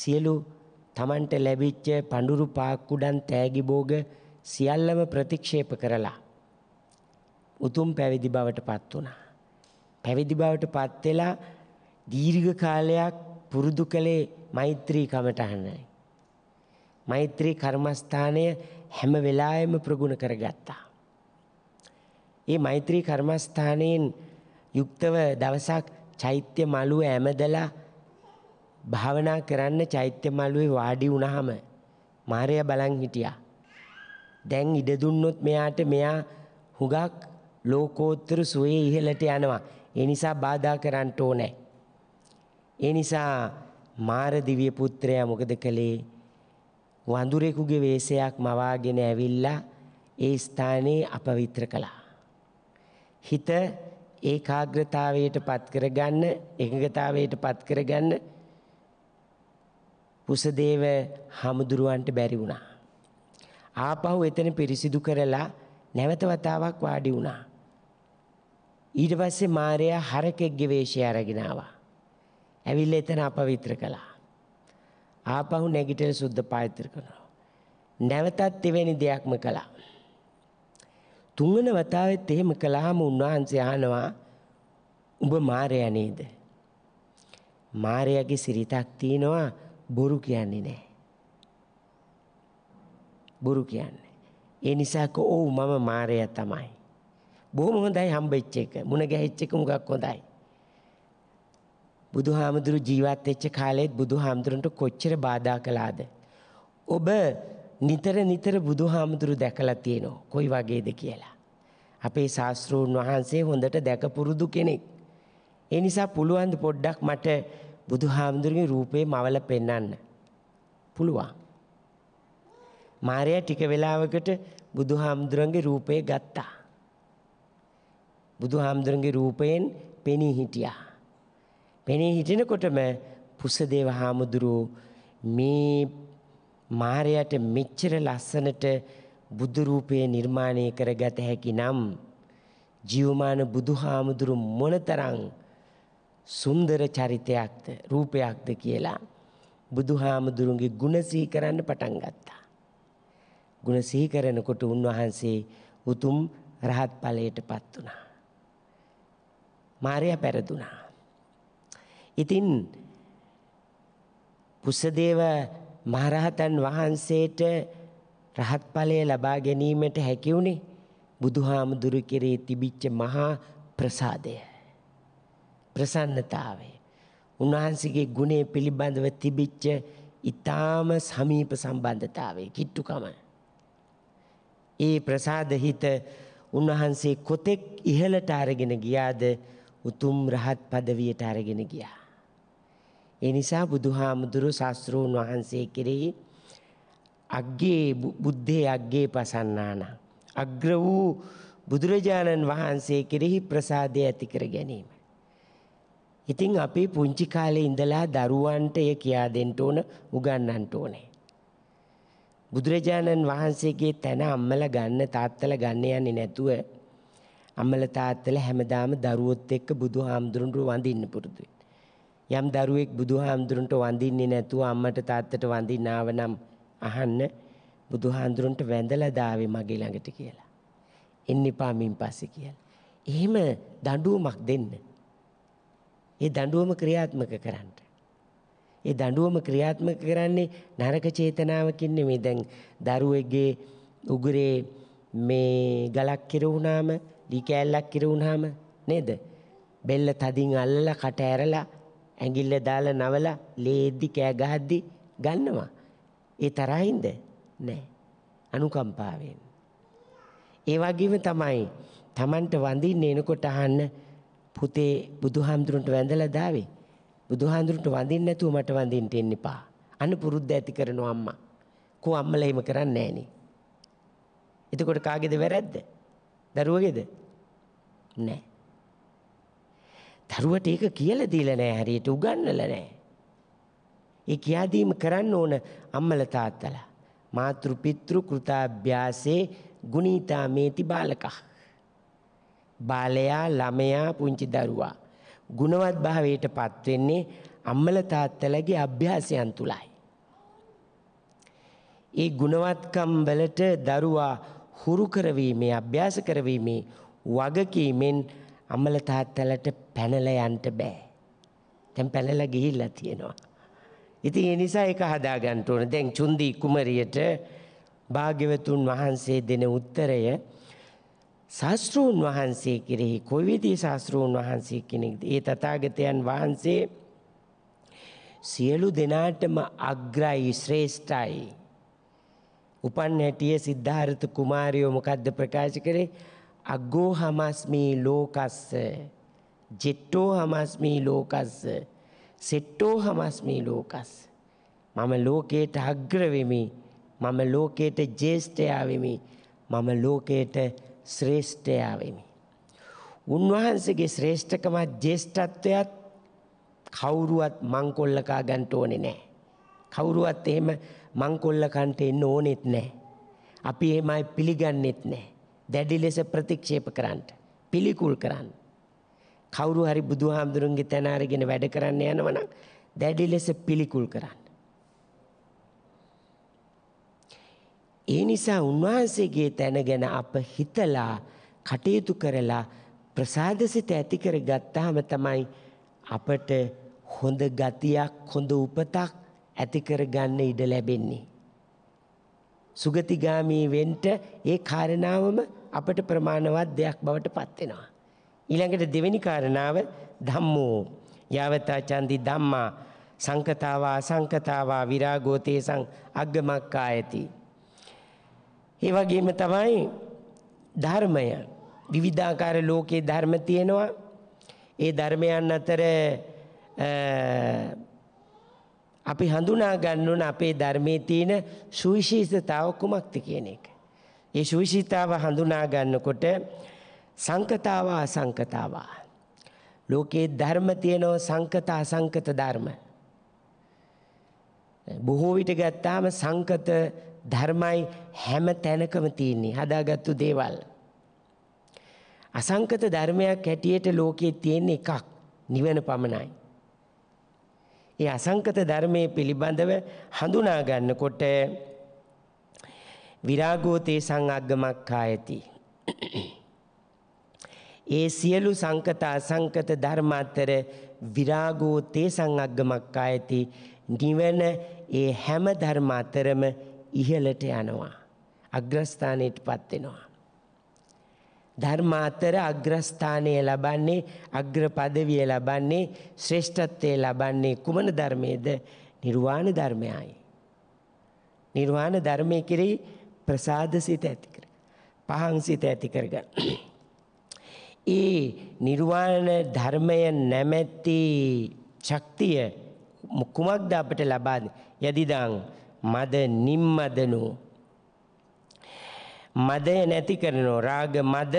සියලු තමන්ට ලැබිච්ච පඳුරු පාක්කුඩන් තෑගි භෝග සියල්ලම ප්‍රතික්ෂේප කරලා උතුම් පැවිදි බවට පත් වුණා. පැවිදි බවට පත් වෙලා දීර්ඝ කාලයක් පුරුදු කළේ මෛත්‍රී කමටහනයි. මෛත්‍රී කර්මස්ථානය හැම වෙලාවෙම ප්‍රගුණ කරගත්තා. ඒ මෛත්‍රී කර්මස්ථානයෙන් යුක්තව දවසක් චෛත්‍ය මළුව ඇමදලා භාවනා කරන්න චෛත්‍ය මළුවේ වාඩි වුණාම මාරයා බලන් හිටියා. දැන් ඉඩ දුන්නොත් මෙයාට මෙයා හුඟක් ලෝකෝත්තර සුවේ ඉහළට යනවා. ඒ නිසා බාධා කරන්න ඕනේ. ඒ නිසා මාර දිව්‍ය පුත්‍රයා මොකද කළේ? වඳුරෙකුගේ වෙස්යක් මවාගෙන ඇවිල්ලා ඒ ස්ථානේ අපවිත්‍ර කළා. හිත ඒකාග්‍රතාවයට පත් කරගන්න එකඟතාවයට පත් කරගන්න පුසදේව හමුදුරුවන්ට බැරි වුණා. ආපහු එතන පිරිසිදු කරලා නැවත වතාවක් වාඩි වුණා. ඊට පස්සේ මාරයා හරකෙක්ගේ වේශය අරගෙන ආවා. ඇවිල්ලා එතන අපවිත්‍ර කළා. ආපහු නැගිටලා සුද්ධ පාවිත්‍ර කරනවා. නැවතත් එවැනි දෙයක්ම කළා. තුන්වෙනි වතාවෙත් එහෙම කළාම උන්වහන්සේ අහනවා උඹ මාරයා නේද? මාරයාගේ සිරිතක් තියෙනවා බොරු කියන්නේ නැහැ. බොරු කියන්නේ. ඒ නිසා කෝ ඔව් මම මාරයා තමයි. බොහොම හොඳයි හම්බෙච්ච එක. මුණ ගැහිච්ච එක මුගක් හොඳයි. බුදුහාමුදුරු ජීවත් වෙච්ච කාලෙත් බුදුහාමුදුරන්ට කොච්චර බාධා කළාද? ඔබ නිතර නිතර බුදු හාමුදුරු දැකලා තියෙනවා කොයි වගේද කියලා. අපේ ශාස්තෘූන් වහන්සේ හොඳට දැකපුරුදු කෙනෙක්. ඒ නිසා පුළුවන්ද පොඩ්ඩක් මට බුදු හාමුදුරුගේ රූපේ මවල පෙන්නන්න. පුළුවන්. මාරයා ටික වෙලාවකට බුදු හාමුදුරන්ගේ රූපය ගත්තා. බුදු හාමුදුරන්ගේ රූපයෙන් පෙනී හිටියා. පෙනී හිටිනකොටම පුසදේව හාමුදුරුවෝ මේ මාරයට මෙච්චර ලස්සනට බුදු රූපය නිර්මාණය කරගත හැකි නම් ජීවමාන බුදුහාමුදුරු මොනතරම් සුන්දර චරිතයක්ද රූපයක්ද කියලා බුදුහාමුදුරුන්ගේ ගුණ සිහි කරන්න පටන් ගත්තා. ගුණ සිහි කරනකොට උන්වහන්සේ උතුම් රහත් ඵලයටපත් වුණා. මාර්යා පෙරදුනා. ඉතින් පුසදේව මහරහතන් වහන්සේට රහත් ඵලය ලබා ගැනීමට හැකි වුණේ බුදුහාමුදුරු කෙරේ තිබිච්ච මහා ප්‍රසාදය. ප්‍රසන්නතාවය. උන්වහන්සේගේ ගුණය පිළිබඳව තිබිච්ච ඊ타ම සමීප සම්බන්ධතාවය කිට්ටුකම. ඒ ප්‍රසාද හිත උන්වහන්සේ කොතෙක් ඉහළට අරගෙන ගියාද උතුම් රහත් පදවියට අරගෙන ගියා. ඒ නිසා බුදුහාමුදුරු ශාස්ත්‍රූන් වහන්සේ කෙරෙහි අග්ගේ බුද්ධේ අග්ගේ පසන්නාන අග්‍ර වූ බුදුරජාණන් වහන්සේ කෙරෙහි ප්‍රසාදය ඇති කර ගැනීම. ඉතින් අපි පුංචි කාලේ ඉඳලා දරුවන්ට එය කියා දෙන්න ඕන උගන්වන්න ඕනේ. බුදුරජාණන් වහන්සේගේ තැන අම්මලා ගන්න තාත්තලා ගන්න යන්නේ නැතුව අම්මලා තාත්තලා හැමදාම දරුවොත් එක්ක බුදුහාමුදුරන්ව වඳින්න පුරුදුයි. යම් දරුවෙක් බුදුහාමුදුරන්ට වඳින්නේ නැතුව අම්මට තාත්තට වඳින්න ආව නම් අහන්න බුදුහාමුදුරන්ට වැඳලා දාවේ මගේ ළඟට කියලා. එන්න එපා මින් පස්සේ කියලා. එහෙම දඬුවමක් දෙන්න. ඒ දඬුවම ක්‍රියාත්මක කරන්න. ඒ දඬුවම ක්‍රියාත්මක කරන්නේ නරක චේතනාවකින් නෙමෙයි. දැන් දරුවෙගේ උගුරේ මේ ගලක් කිරුණාම, දී කෑල්ලක් කිරුණාම නේද? බෙල්ල තදින් අල්ලලා කට ඇරලා ඇඟිල්ල දාලා නවලා ලේද්දි කෑ ගහද්දි ගන්නවා. ඒ තරහින්ද? නෑ. අනුකම්පාවෙන්. ඒ වගේම තමයි Tamanට වඳින්න එනකොට අහන්න පුතේ බුදුහාමුදුරන්ට වැඳලා දාවේ. බුදුහාමුදුරන්ට වඳින්න නැතුව මට වඳින්න එන්න එපා. අන්න පුරුද්ද ඇති කරනවා අම්මා. කෝ අම්මලා එහෙම කරන්නේ නෑනේ. එතකොට කාගේද වැරද්ද? දරුවගේද? නෑ. දරුවට ඒක කියලා දීලා නැහැ හරියට උගන්වලා නැහැ. ඒ කියාදීම කරන්න ඕන අම්මල තාත්තලා. මාතෘ පිතෘ කෘතාභ්‍යාසේ ගුණීතා මේති බාලකා. බාලයා ළමයා පුංචි දරුවා. ගුණවත් භාවයටපත් වෙන්නේ අම්මල තාත්තලගේ අභ්‍යාසයන් තුලයි. ඒ ගුණවත්කම් වලට දරුවා හුරු කරවීමේ අභ්‍යාස කරවීමේ වගකීමෙන් අම්මල තාත්තලට පැනලා යන්න බෑ. දැන් පැනලා ගිහිල්ලා තියෙනවා. ඉතින් ඒ නිසා ඒක හදාගන්න ඕන. දැන් චුන්දි කුමරියට භාග්‍යවතුන් වහන්සේ දෙන උත්තරය ශාස්ත්‍රූන් වහන්සේ කෙරෙහි කොයි විදිහේ ශාස්ත්‍රූන් වහන්සේ කෙනෙක්ද? ඒ තථාගතයන් වහන්සේ සියලු දෙනාටම අග්‍රයි ශ්‍රේෂ්ඨයි. උපන් හැටියේ සිද්ධාර්ථ කුමාරයෝ මොකද්ද ප්‍රකාශ කරේ? අග්ගෝ හමස්මී ලෝකස්ස ජෙට්ටෝ හමස්මී ලෝකස්ස සෙට්ටෝ හමස්මී ලෝකස්ස මම ලෝකයට අග්‍ර වෙමි මම ලෝකයට ජේෂ්ඨයා වෙමි මම ලෝකයට ශ්‍රේෂ්ඨයා වෙමි උන්වහන්සේගේ ශ්‍රේෂ්ඨකමත් ජේෂ්ඨත්වයත් කවුරුවත් මංකොල්ලකා ගන්න ඕනේ නැහැ කවුරුවත් එහෙම මංකොල්ලකන්ට එන්න ඕනෙත් නැහැ අපි එහෙමයි පිළිගන්නෙත් නැහැ දැඩි ලෙස ප්‍රතික්ෂේප කරන්න. පිළිකුල් කරන්න. කවුරු හරි බුදුහාමුදුරන්ගේ තැන අරගෙන වැඩ කරන්න යනවනම් දැඩි ලෙස පිළිකුල් කරන්න. ඒ නිසා උන්වහන්සේගේ තැන ගැන අප හිතලා කටයුතු කරලා ප්‍රසාදසිත ඇති කර ගත්තාම තමයි අපට හොඳ ගතියක් හොඳ උපතක් ඇති කරගන්න ඉඩ ලැබෙන්නේ. සුගතිගාමී වෙන්ට ඒ කාරණාවම අපට ප්‍රමාණවත් දෙයක් බවට පත් වෙනවා. ඊළඟට දෙවෙනි කාරණාව ධම්මෝ යාවතා චන්දි ධම්මා සංකතාවා අසංකතාවා විරාගෝ තේසං අග්ගමක්කායති. ඒ වගේම තමයි ධර්මය විවිධාකාර ලෝකයේ ධර්ම තියෙනවා. ඒ ධර්මයන් අතර අපි හඳුනා ගන්න ඕන අපේ ධර්මයේ තියෙන සුවිශේෂතාව කුමක්ද කියන එක. ඒ සුවිශීතාව හඳුනා ගන්නකොට සංකතාව අසංකතාව. ලෝකේ ධර්ම තියෙනෝ සංකත අසංකත ධර්ම. බොහෝ විට ගත්තාම සංකත ධර්මයි හැම තැනකම තියෙන්නේ හදාගත්තු දේවල්. අසංකත ධර්මයක් හැටියට ලෝකයේ තියෙන එකක් නිවන පමණයි. ඒ අසංකත ධර්මයේ පිළිබඳව හඳුනා ගන්නකොට විරාගෝ තේසං අග්ගමක්ඛායති. ඒ සියලු සංකත අසංකත ධර්ම අතර විරාගෝ තේසං අග්ගමක්ඛායති නිවන ඒ හැම ධර්ම අතරම ඉහළට යනවා. අග්‍රස්ථානයටපත් වෙනවා. ධර්ම අතර අග්‍රස්ථානය ලබන්නේ අග්‍ර පදවිය ලබන්නේ ශ්‍රේෂ්ඨත්වය ලබන්නේ කුමන ධර්මයේද? නිර්වාණ ධර්මයයි. නිර්වාණ ධර්මයේ කෙරෙහි ප්‍රසාද සිත ඇති කර පහන් සිත ඇති කරගන්න. ඒ නිර්වාණ ධර්මය නැමැති ශක්තිය කුමක්ද අපට ලබා යදිදං මද නිම්මදනෝ මදය නැති කරනෝ රාග මද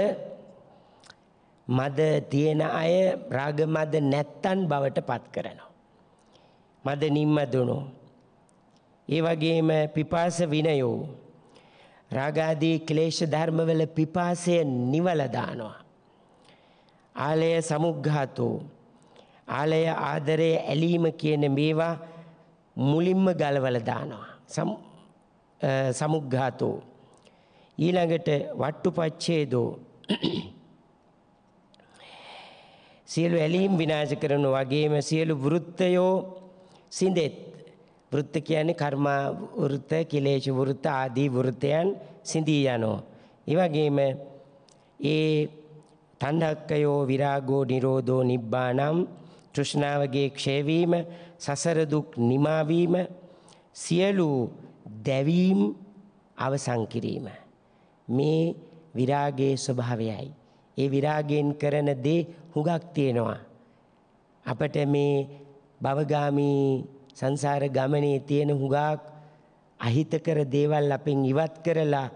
මද තියෙන අය රාග මද නැත්තන් බවට පත් කරනවා මද නිම්මදනෝ ඒ වගේම පිපාස විනයෝ රාගාදී ක්ලේශ ධර්මවල පිපාසය නිවල දානවා. ආලය සමුග්ඝාතෝ ආලය ආදරය ඇලීම කියන මේවා මුලින්ම ගලවල දානවා. සමුග්ඝාතෝ ඊළඟට වට්ටුපච්ඡේදෝ සියලු ඇලීම් විනාශ කරන වගේම සියලු වෘත්තයෝ සිඳෙත් වෘත්ත කියන්නේ කර්මා වෘත්ත, කිලේශ වෘත්ත ආදී වෘත්තයන් සිඳී යනවා. ඒ වගේම ඒ තණ්හක්කයෝ විරාගෝ නිරෝධෝ නිබ්බානම් තෘෂ්ණාවගේ ක්ෂේවීම, සසර දුක් නිමා වීම, සියලු දැවීම් අවසන් කිරීම. මේ විරාගයේ ස්වභාවයයි. ඒ විරාගයෙන් කරන දේ හුඟක් තියෙනවා. අපට මේ භවගාමී සංසාර ගමනේ තියෙන හුඟක් අහිතකර දේවල් අපෙන් ඉවත් කරලා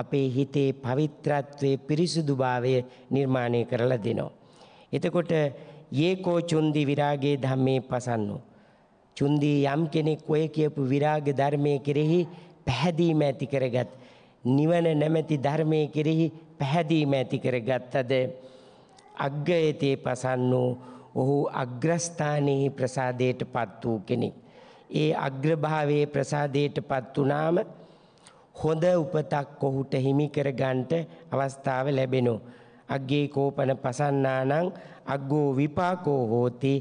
අපේ හිතේ පවිත්‍රත්වයේ පිරිසුදුභාවය නිර්මාණය කරලා දෙනවා. එතකොට ඒකෝ චුන්දි විරාගේ ධම්මේ පසන්නෝ. චුන්දි යම් කෙනෙක් ඔය කියපු විරාග ධර්මයේ කෙරෙහි පැහැදීම ඇති කරගත් නිවන නැමැති ධර්මයේ කෙරෙහි පැහැදීම ඇති කරගත්තද අග්ගයතේ පසන්නෝ ඔහු අග්‍රස්ථානයේ ප්‍රසාදයට පත් වූ කෙනෙක්. ඒ අග්‍රභාවයේ ප්‍රසාදයටපත් වුණාම හොඳ උපතක් ඔහුට හිමි කරගන්නට අවස්ථාව ලැබෙනෝ. අග්ගේ කෝපන පසන්නානං අග්ගෝ විපාකෝ හෝති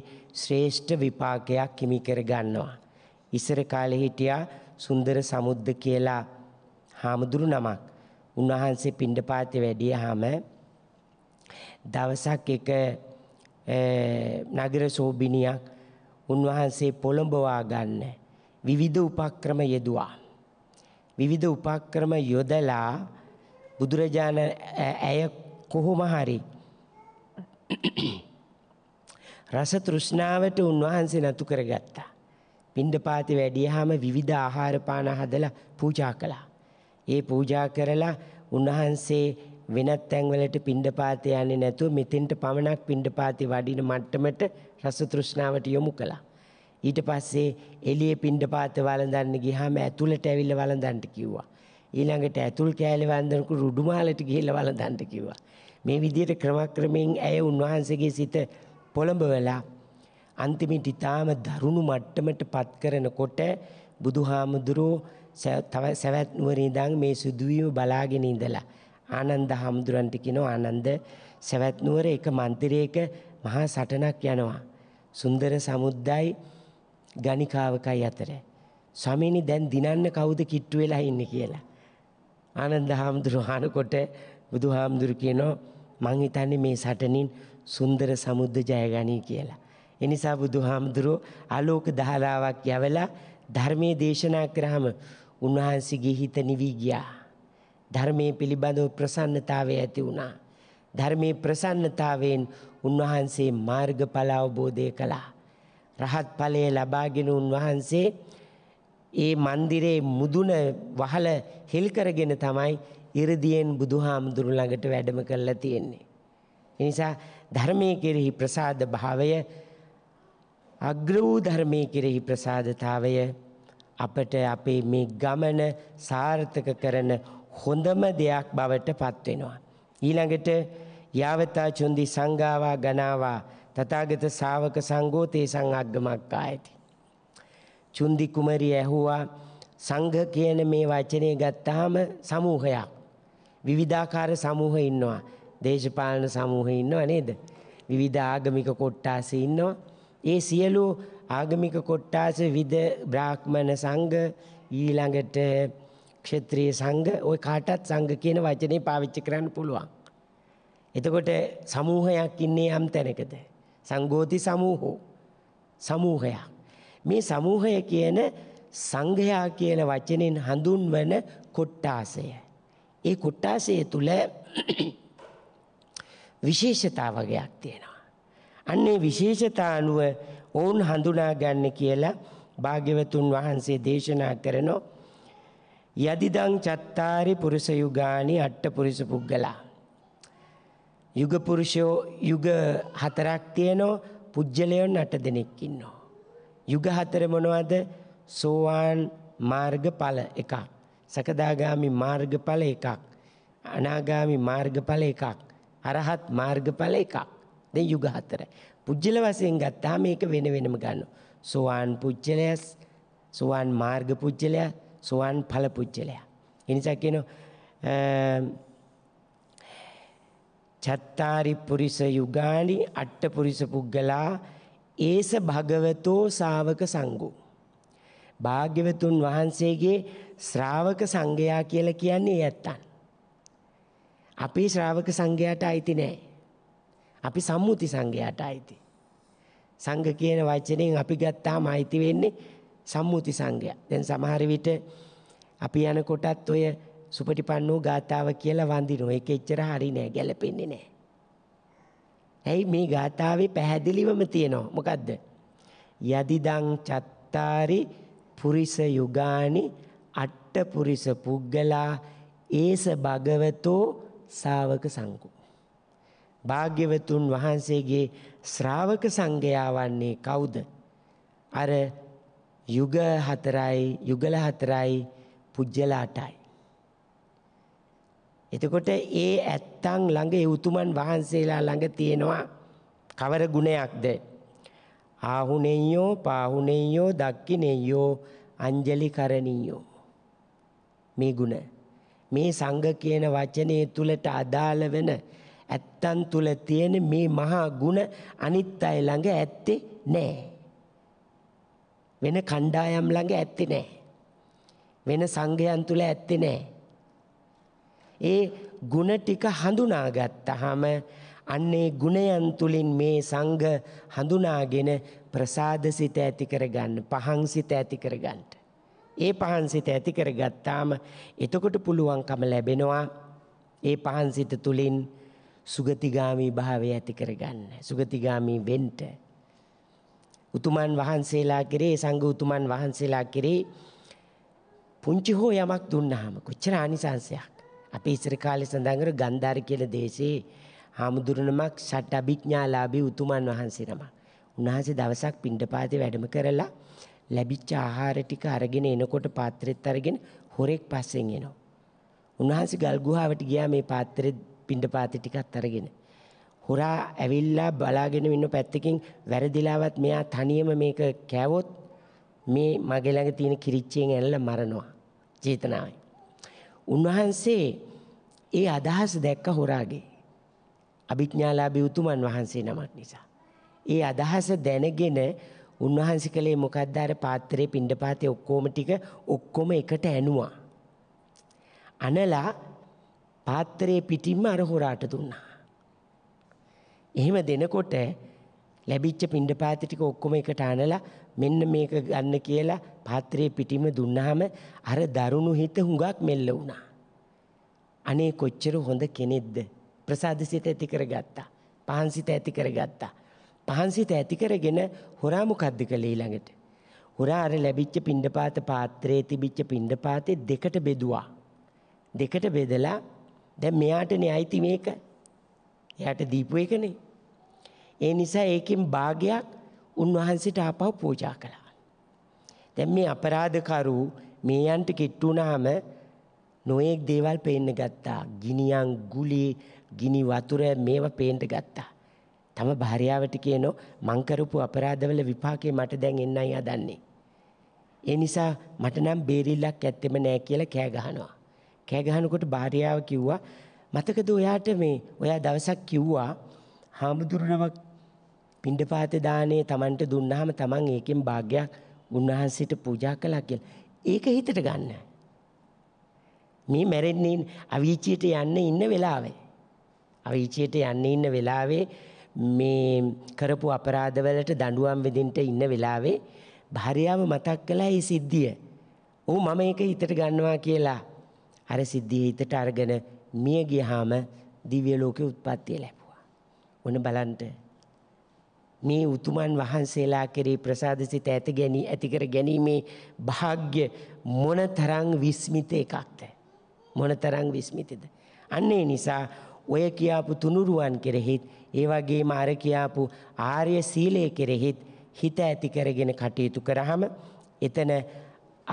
ශ්‍රේෂ්ඨ විපාකයක් හිමි කරගන්නවා. ඉස්සර කාලේ හිටියා සුන්දර සමුද්ද කියලා හාමුදුරු නමක්. උන්වහන්සේ පිණ්ඩපාතේ වැඩියාම දවසක් එක නගර සෝබිනියක් උන්වහන්සේ පොළඹවා ගන්න විවිධ උපක්‍රම යෙදුවා. විවිධ උපක්‍රම යොදලා බුදුරජාණන් ඇය කොහොම හරි රස තෘෂ්ණාවට උන්වහන්සේ නතු කරගත්තා. පිණ්ඩපාතේ වැඩියාම විවිධ ආහාර පාන හදලා පූජා කළා. ඒ පූජා කරලා උන්වහන්සේ වෙනත් තැන්වලට පිණ්ඩපාත යන්නේ නැතුව මෙතෙන්ට පමණක් පිණ්ඩපාතේ වඩින මට්ටමට රස තෘෂ්ණාවට යොමු කළා. ඊට පස්සේ එළියේ පිණ්ඩපාත වළඳන්න ගියාම ඇතුළට ඇවිල්ලා වළඳන්න කිව්වා. ඊළඟට ඇතුල් කෑලේ වළඳනකු රුඩුමාලට ගිහිල්ලා වළඳන්න කිව්වා. මේ විදිහට ක්‍රමක්‍රමයෙන් ඇය උන්වහන්සේගේ සිත පොළඹවලා අන්තිමට ඊටාම දරුණු මට්ටමට පත් කරනකොට බුදුහාමුදුරුව තව සවැත් නුවරින් ඉඳන් මේ සිදුවීම බලාගෙන ඉඳලා ආනන්ද හාමුදුරන්ට කියනවා ආනන්ද සවැත් නුවර එක මන්දිරයක මහා සටනක් යනවා. සුන්දර සමුද්දයි ගණිකාවකයි අතර. ස්වාමීනි දැන් දිනන්න කවුද කිට්ටු වෙලා ඉන්නේ කියලා. ආනන්ද හාමුදුරුවෝ අහනකොට බුදුහාමුදුරු කියනවා මං හිතන්නේ මේ සටනින් සුන්දර සමුද්ද ජයගනී කියලා. එනිසා බුදුහාමුදුරුවෝ ආලෝක දහලාවක් යවලා ධර්මයේ දේශනා කරාම උන්වහන්සේගේ හිත නිවි ගියා. ධර්මයේ පිළිබඳව ප්‍රසන්නතාවය ඇති වුණා. ධර්මයේ ප්‍රසන්නතාවයෙන් උන්වහන්සේ මාර්ගඵල අවබෝධය කළා. රහත් ඵලය ලබාගෙන උන්වහන්සේ ඒ મંદિરේ මුදුන වහල හිල් කරගෙන තමයි 이르දීෙන් බුදුහාමුදුරු ළඟට වැඩම කරලා තියෙන්නේ. ඒ නිසා ධර්මයේ කෙරෙහි ප්‍රසාද භාවය අග්‍ර වූ ධර්මයේ කෙරෙහි ප්‍රසාදතාවය අපට අපේ මේ ගමන සාර්ථක කරන හොඳම දෙයක් බවට පත් වෙනවා. ඊළඟට යාවතා චුන්දි සංගාවා ගනාවා තථාගත ශාවක සංඝෝ තේසං අග්ගමක්කායති. චුන්දි කුමරිය ඇහුවා සංඝ කියන මේ වචනේ ගත්තාම සමූහයක්. විවිධාකාර සමූහ ඉන්නවා. දේශපාලන සමූහ ඉන්නවා නේද? විවිධ ආගමික කොට්ටාස ඉන්නවා. ඒ සියලු ආගමික කොට්ටාස විද බ්‍රාහ්මණ සංඝ ඊළඟට ක්ෂත්‍රීය සංඝ ওই කාටත් සංඝ කියන වචනේ පාවිච්චි කරන්න පුළුවන්. එතකොට සමූහයක් ඉන්නේ යම් තැනකද. සංඝෝති සමූහෝ සමූහයක්. මේ සමූහය කියන සංඝයා කියන වචනෙන් හඳුන්වන කොට්ටාසය. ඒ කොට්ටාසය තුල විශේෂතාවයක් තියෙනවා. අන්නේ විශේෂතා අනුව ඔවුන් හඳුනා ගන්න කියලා භාග්‍යවතුන් වහන්සේ දේශනා කරනවා යදිදං චත්තාරි පුරුෂ යුගානි අට්ඨ පුරුෂ පුද්ගලා යුග පුරුෂෝ යුග හතරක් තියෙනවා පුජ්‍යලයන් අට දෙනෙක් ඉන්නවා යුග හතර මොනවද සෝවාන් මාර්ගඵල එකක් සකදාගාමි මාර්ගඵල එකක් අනාගාමි මාර්ගඵල එකක් අරහත් මාර්ගඵල එකක් දැන් යුග හතර පුජ්‍යල වශයෙන් ගත්තාම මේක වෙන වෙනම ගන්නවා සෝවාන් පුජ්‍යලයස් සෝවාන් මාර්ග පුජ්‍යලයා සුවන් ඵල පුජ්‍යලයා. එනිසා කියන චත්තාරි පුරිස යුගානි අට්ඨ පුරිස පුද්ගලා ඒස භගවතෝ ශාවක සංඝෝ. භාග්‍යවතුන් වහන්සේගේ ශ්‍රාවක සංඝයා කියලා කියන්නේ ඒ ඇත්තන්. අපි ශ්‍රාවක සංඝයාට අයිති නෑ. අපි සම්මුති සංඝයාට අයිති. සංඝ කියන වචනයෙන් අපි ගත්තාම අයිති වෙන්නේ සම්මුති සංඝයා. දැන් සමහර විට අපි යනකොටත් ඔය සුපටිපන්නෝ ගාතාව කියලා වඳිනවා. ඒක එච්චර හරි නෑ ගැලපෙන්නේ නෑ. ඇයි මේ ගාතාවේ පැහැදිලිවම තියෙනවා. මොකද්ද? යදිදං චත්තාරි පුරිස යුගානි අට්ඨ පුරිස පුග්ගලා ඒස භගවතෝ ශාවක සංඝෝ. භාග්‍යවතුන් වහන්සේගේ ශ්‍රාවක සංඝයා වන්නේ කවුද? අර යුග හතරයි යුගල හතරයි පුජ්‍යල අටයි. එතකොට ඒ ඇත්තන් ළඟ ඒ උතුමන් වහන්සේලා ළඟ තියෙනවා කවර ගුණයක්ද? ආහුණෙයෝ පාහුණෙයෝ දක්කිනෙයෝ අංජලි කරණීයෝ. මේ ගුණ. මේ සංඝ කියන වචනේ තුලට අදාළ වෙන ඇත්තන් තුල තියෙන මේ මහා ගුණ අනිත් අය ළඟ ඇත්තේ නැහැ. වෙන කණ්ඩායම් ළඟ ඇත්තේ නැහැ. වෙන සංඝයන් තුල ඇත්තේ නැහැ. ඒ ಗುಣ ටික හඳුනාගත්තාම අන්නේ ගුණයන් තුලින් මේ සංඝ හඳුනාගෙන ප්‍රසාද සිත ඇති කරගන්න, පහන් සිත ඇති කරගන්න. ඒ පහන් සිත ඇති කරගත්තාම එතකොට පුළුවන්කම ලැබෙනවා ඒ පහන් සිත තුලින් සුගතිගාමි භාවය ඇති කරගන්න. සුගතිගාමි වෙන්න. උතුමන් වහන්සේලා කෙරේ සංඝ උතුමන් වහන්සේලා කෙරේ පුංචි හෝ යමක් දුන්නාම කොච්චර ආනිසංශයක්. අපි ඉස්සර කාලේ සඳහන් කර ගන්ධාර කියන දේශේ හාමුදුරනමක් ෂට අභිඥාලාභී උතුමන් වහන්සේ නමක්. උන්වහන්සේ දවසක් පිණ්ඩපාතේ වැඩම කරලා ලැබිච්ච ආහාර ටික අරගෙන එනකොට පාත්‍රෙත් අරගෙන හොරෙක් පස්සෙන් එනවා. උන්වහන්සේ ගල්ගුහාවට ගියා මේ පාත්‍රෙත් පිණ්ඩපාතේ ටිකත් අරගෙන. හොරා ඇවිල්ලා බලාගෙන ඉන්න පැත්තකින් වැරදිලාවත් මෙයා තනියම මේක කෑවොත් මේ මගේ ළඟ තියෙන කිරිච්චියෙන් ඇනලා මරනවා චේතනාවයි. උන්වහන්සේ ඒ අදහස දැක්ක හොරාගේ. අභිඥාලාභී උතුමන් වහන්සේ නමක් නිසා. ඒ අදහස දැනගෙන උන්වහන්සේ කලේ මොකද්ද අර පාත්‍රයේ පිණ්ඩපාතේ ඔක්කොම ටික ඔක්කොම එකට ඇනුවා. අනලා පාත්‍රයේ පිටින්ම අර හොරාට දුන්නා. එහෙම දෙනකොට ලැබිච්ච පිණ්ඩපාති ටික ඔක්කොම එකට අනලා මෙන්න මේක ගන්න කියලා පාත්‍රයේ පිටිම දුන්නාම අර දරුණු හිත හුඟක් මෙල්ල වුණා. අනේ කොච්චර හොඳ කෙනෙක්ද ප්‍රසාදසිත ඇති කරගත්තා. පහන්සිත ඇති කරගත්තා. පහන්සිත ඇති කරගෙන හොරා මොකද්ද කළේ ඊළඟට? හොරා අර ලැබිච්ච පිණ්ඩපාත පාත්‍රයේ තිබිච්ච පිණ්ඩපාතේ දෙකට බෙදුවා. දෙකට බෙදලා දැන් මෙයාටනේ අයිති මේක. එයාට දීපු එකනේ. ඒ නිසා ඒකෙන් භාගයක් උන්වහන්සේට ආපහු පූජා කළා. දැන් මේ අපරාධකරු මේ යන්ට කිට්ටු වුණාම නොඑක් දේවල් පේන්න ගත්තා. ගිනියන්, ගුලි, ගිනි වතුර මේවා පේන්න ගත්තා. තම භාර්යාවට කියනෝ මං කරපු අපරාධවල විපාකේ මට දැන් එන්නයි හදන්නේ. ඒ නිසා මට නම් බේරිල්ලක් ඇත්තෙම නෑ කියලා කෑ ගහනවා. කෑ ගහනකොට භාර්යාව කිව්වා මතකද ඔයාට මේ ඔයා දවසක් කිව්වා හාමුදුරු නමක් පිණ්ඩපාත දාණය Tamanට දුන්නාම Taman ඒකෙන් භාගයක් උන්වහන්සේට පූජා කළා කියලා. ඒක හිතට ගන්න. මේ මැරෙන්නේ අවීචියට යන්න ඉන්න වෙලාවේ. අවීචියට යන්න ඉන්න වෙලාවේ මේ කරපු අපරාධවලට දඬුවම් විඳින්න ඉන්න වෙලාවේ භාර්යාව මතක් කළා මේ සිද්ධිය. "ඔව් මම ඒක හිතට ගන්නවා" කියලා. අර සිද්ධිය හිතට අරගෙන මිය ගියාම දිව්‍ය ලෝකේ උත්පත්තිය ලැබුණා. ඔන්න බලන්ට. මේ උතුමන් වහන්සේලා කෙරේ ප්‍රසාදසිත ඇත ගැනී ඇතිකර ගැනීමේ භාග්‍ය මොනතරං විස්මිත එකක්ද. මොනතරං විස්මිතද. අන්නේ නිසා ඔය කියාපු තුනුරුවන් කෙරෙහිත් ඒවගේ මාර කියාපු ආර්ය සීලය කෙරෙහිත් හිත ඇති කරගෙන කටයුතු කරහම එතන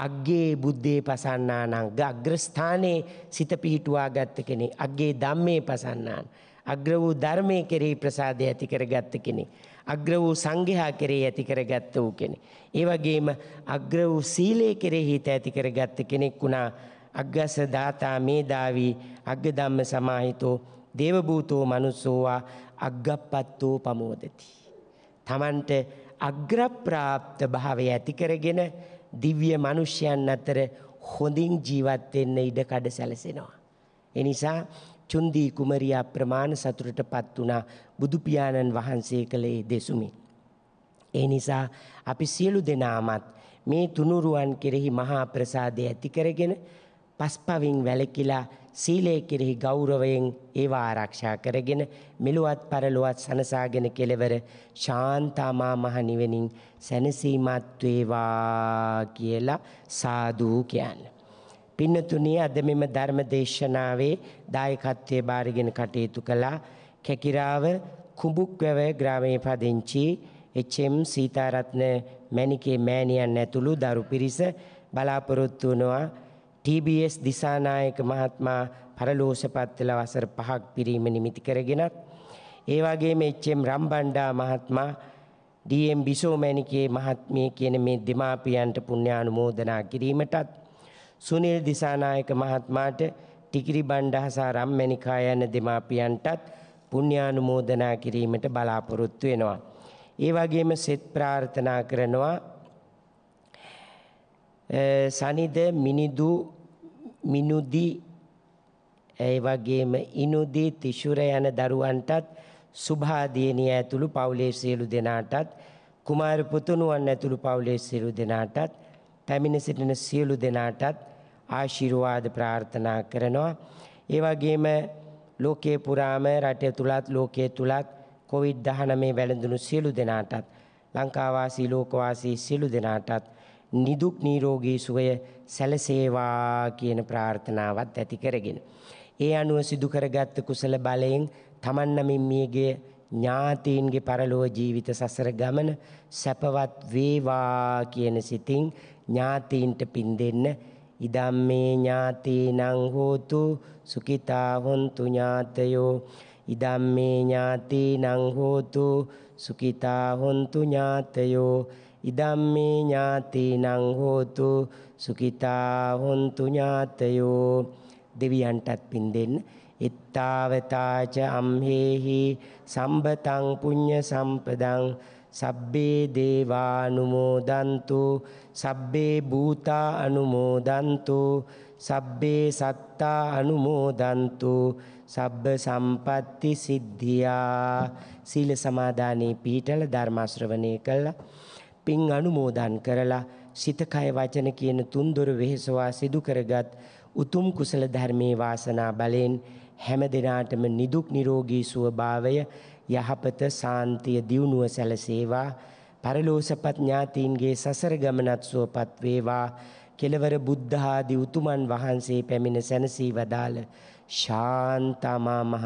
අග්ගේ බුද්ධේ පසන්නානං අග්‍රස්ථානයේ සිත පිහිටුවා ගත්ත කෙනෙ අග්ගේ ධම්මේ පසන්නාන්. අග්‍ර වූ ධර්මයේ කෙරෙහි ප්‍රසාදය ඇති කරගත්ත කෙනෙක්. අග්‍ර වූ සංඝයා කෙරෙහි ඇති කරගත්ත වූ කෙනෙක්. ඒ වගේම අග්‍ර වූ සීලයේ කෙරෙහි හිත ඇති කරගත්ත කෙනෙක් වුණා. අග්ගස දාතා මේ දාවි අග්ග ධම්ම සමාහිතෝ දේව භූතෝ manussෝවා අග්ගප්පත්තෝ පමෝදති. Tamanට අග්‍රප්‍රාප්ත භාවය ඇති කරගෙන දිව්‍ය මිනිසයන් අතර හොඳින් ජීවත් වෙන්න ඉඩ කඩ සැලසෙනවා. එනිසා චුන්දී කුමරියා ප්‍රමාණ සතුටටපත් වුණා බුදු පියාණන් වහන්සේ කළේ දෙසුමි. ඒ නිසා අපි සියලු දෙනාමත් මේ තුනුරුවන් කෙරෙහි මහා ප්‍රසාදය ඇති කරගෙන පස්පවින් වැළකීලා සීලය කෙරෙහි ගෞරවයෙන් ඒවා ආරක්ෂා කරගෙන මෙලුවත් පරලොවත් සනසාගෙන කෙලවර ශාන්තාමා මහ නිවෙනින් සැනසීමත් වේවා කියලා සාදු කියන්නේ පින්නතුණිය අද මෙම ධර්ම දේශනාවේ දායකත්වයේ බාරගෙන කටයුතු කළා කැකිරාව කුඹුක්වැව ග්‍රාමයේ පදිංචි එච්.එම්. සීතාරත්න මැණිකේ මෑණියන් ඇතුළු දරු පිරිස බලාපොරොත්තු වනවා TBS දිසානායක මහත්මයා පරලෝසපත් වෙලා වසර 5ක් පිරීම නිමිති කරගෙනත් ඒ වගේම එච්.එම්. රම්බණ්ඩා මහත්මයා ඩී.එම්. බිසෝ මැණිකේ මහත්මිය කියන මේ දෙමාපියන්ට පුණ්‍යානුමෝදනා කිරීමටත් සුනිල් දිසානායක මහත්මාට ටිකිරි බණ්ඩහ සහ රම්මැනිකා යන දෙමාපියන්ටත් පුණ්‍යානුමෝදනා කිරීමට බලාපොරොත්තු වෙනවා. ඒ වගේම සෙත් ප්‍රාර්ථනා කරනවා සනිද මිනිදු මිනුදි ඒ වගේම ඉනුදි තිෂුර යන දරුවන්ටත් සුභාදීනිය ඇතුළු පවුලේ සියලු දෙනාටත් කුමාර පුතුණුවන් ඇතුළු පවුලේ සියලු දෙනාටත් පැමිණ සිටින සියලු දෙනාටත් ආශිර්වාද ප්‍රාර්ථනා කරනවා. ඒ වගේම ලෝකයේ පුරාම රටේ තුලත් ලෝකයේ තුලත් කොවිඩ් 19 වැළඳුණු සියලු දෙනාටත් ලංකාවාසී ලෝකවාසී සියලු දෙනාටත් නිදුක් නිරෝගී සුවය සැලසේවා කියන ප්‍රාර්ථනාවත් ඇති කරගෙන. ඒ අනුව සිදු කරගත් කුසල බලයෙන් තමන් නමින් මියගේ ඥාතීන්ගේ පරලොව ජීවිත සසර ගමන සැපවත් වේවා කියන සිතින් ඥාතීන්ට පින් දෙන්න ඉදම්මේ ඥාතීනං හෝතු සුඛිතා හොන්තු ඥාතයෝ ඉදම්මේ ඥාතීනං හෝතු සුඛිතා හොන්තු ඥාතයෝ ඉදම්මේ ඥාතීනං හෝතු සුඛිතා හොන්තු ඥාතයෝ දෙවියන්ටත් පින් දෙන්න ittavata ca amhehi sambataṃ puñña sampadan සබ්බේ දේවානුමෝදන්තු සබ්බේ භූතා අනුමෝදන්තු සබ්බේ සත්තා අනුමෝදන්තු සබ්බ සම්පatti සිද්ධියා සීල සමාදානේ පීඨල ධර්ම ශ්‍රවණය කළා පින් අනුමෝදන් කරලා සිත කය වචන කියන තුන්දොර වෙහෙසවා සිදු කරගත් උතුම් කුසල ධර්මයේ වාසනා බලෙන් හැම දිනාටම නිදුක් නිරෝගී සුවභාවය යහපත සාන්තිය දියුණුව සැලසේවා පරලෝසපත් ඥාතීන්ගේ සසර ගමනත් සුවපත් වේවා කෙලවර බුද්ධ ආදී උතුමන් වහන්සේ පැමිණ සැනසී වදාළ ශාන්තමා මහ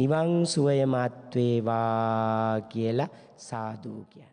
නිවන් සුවය මත් වේවා කියලා සාදු කියන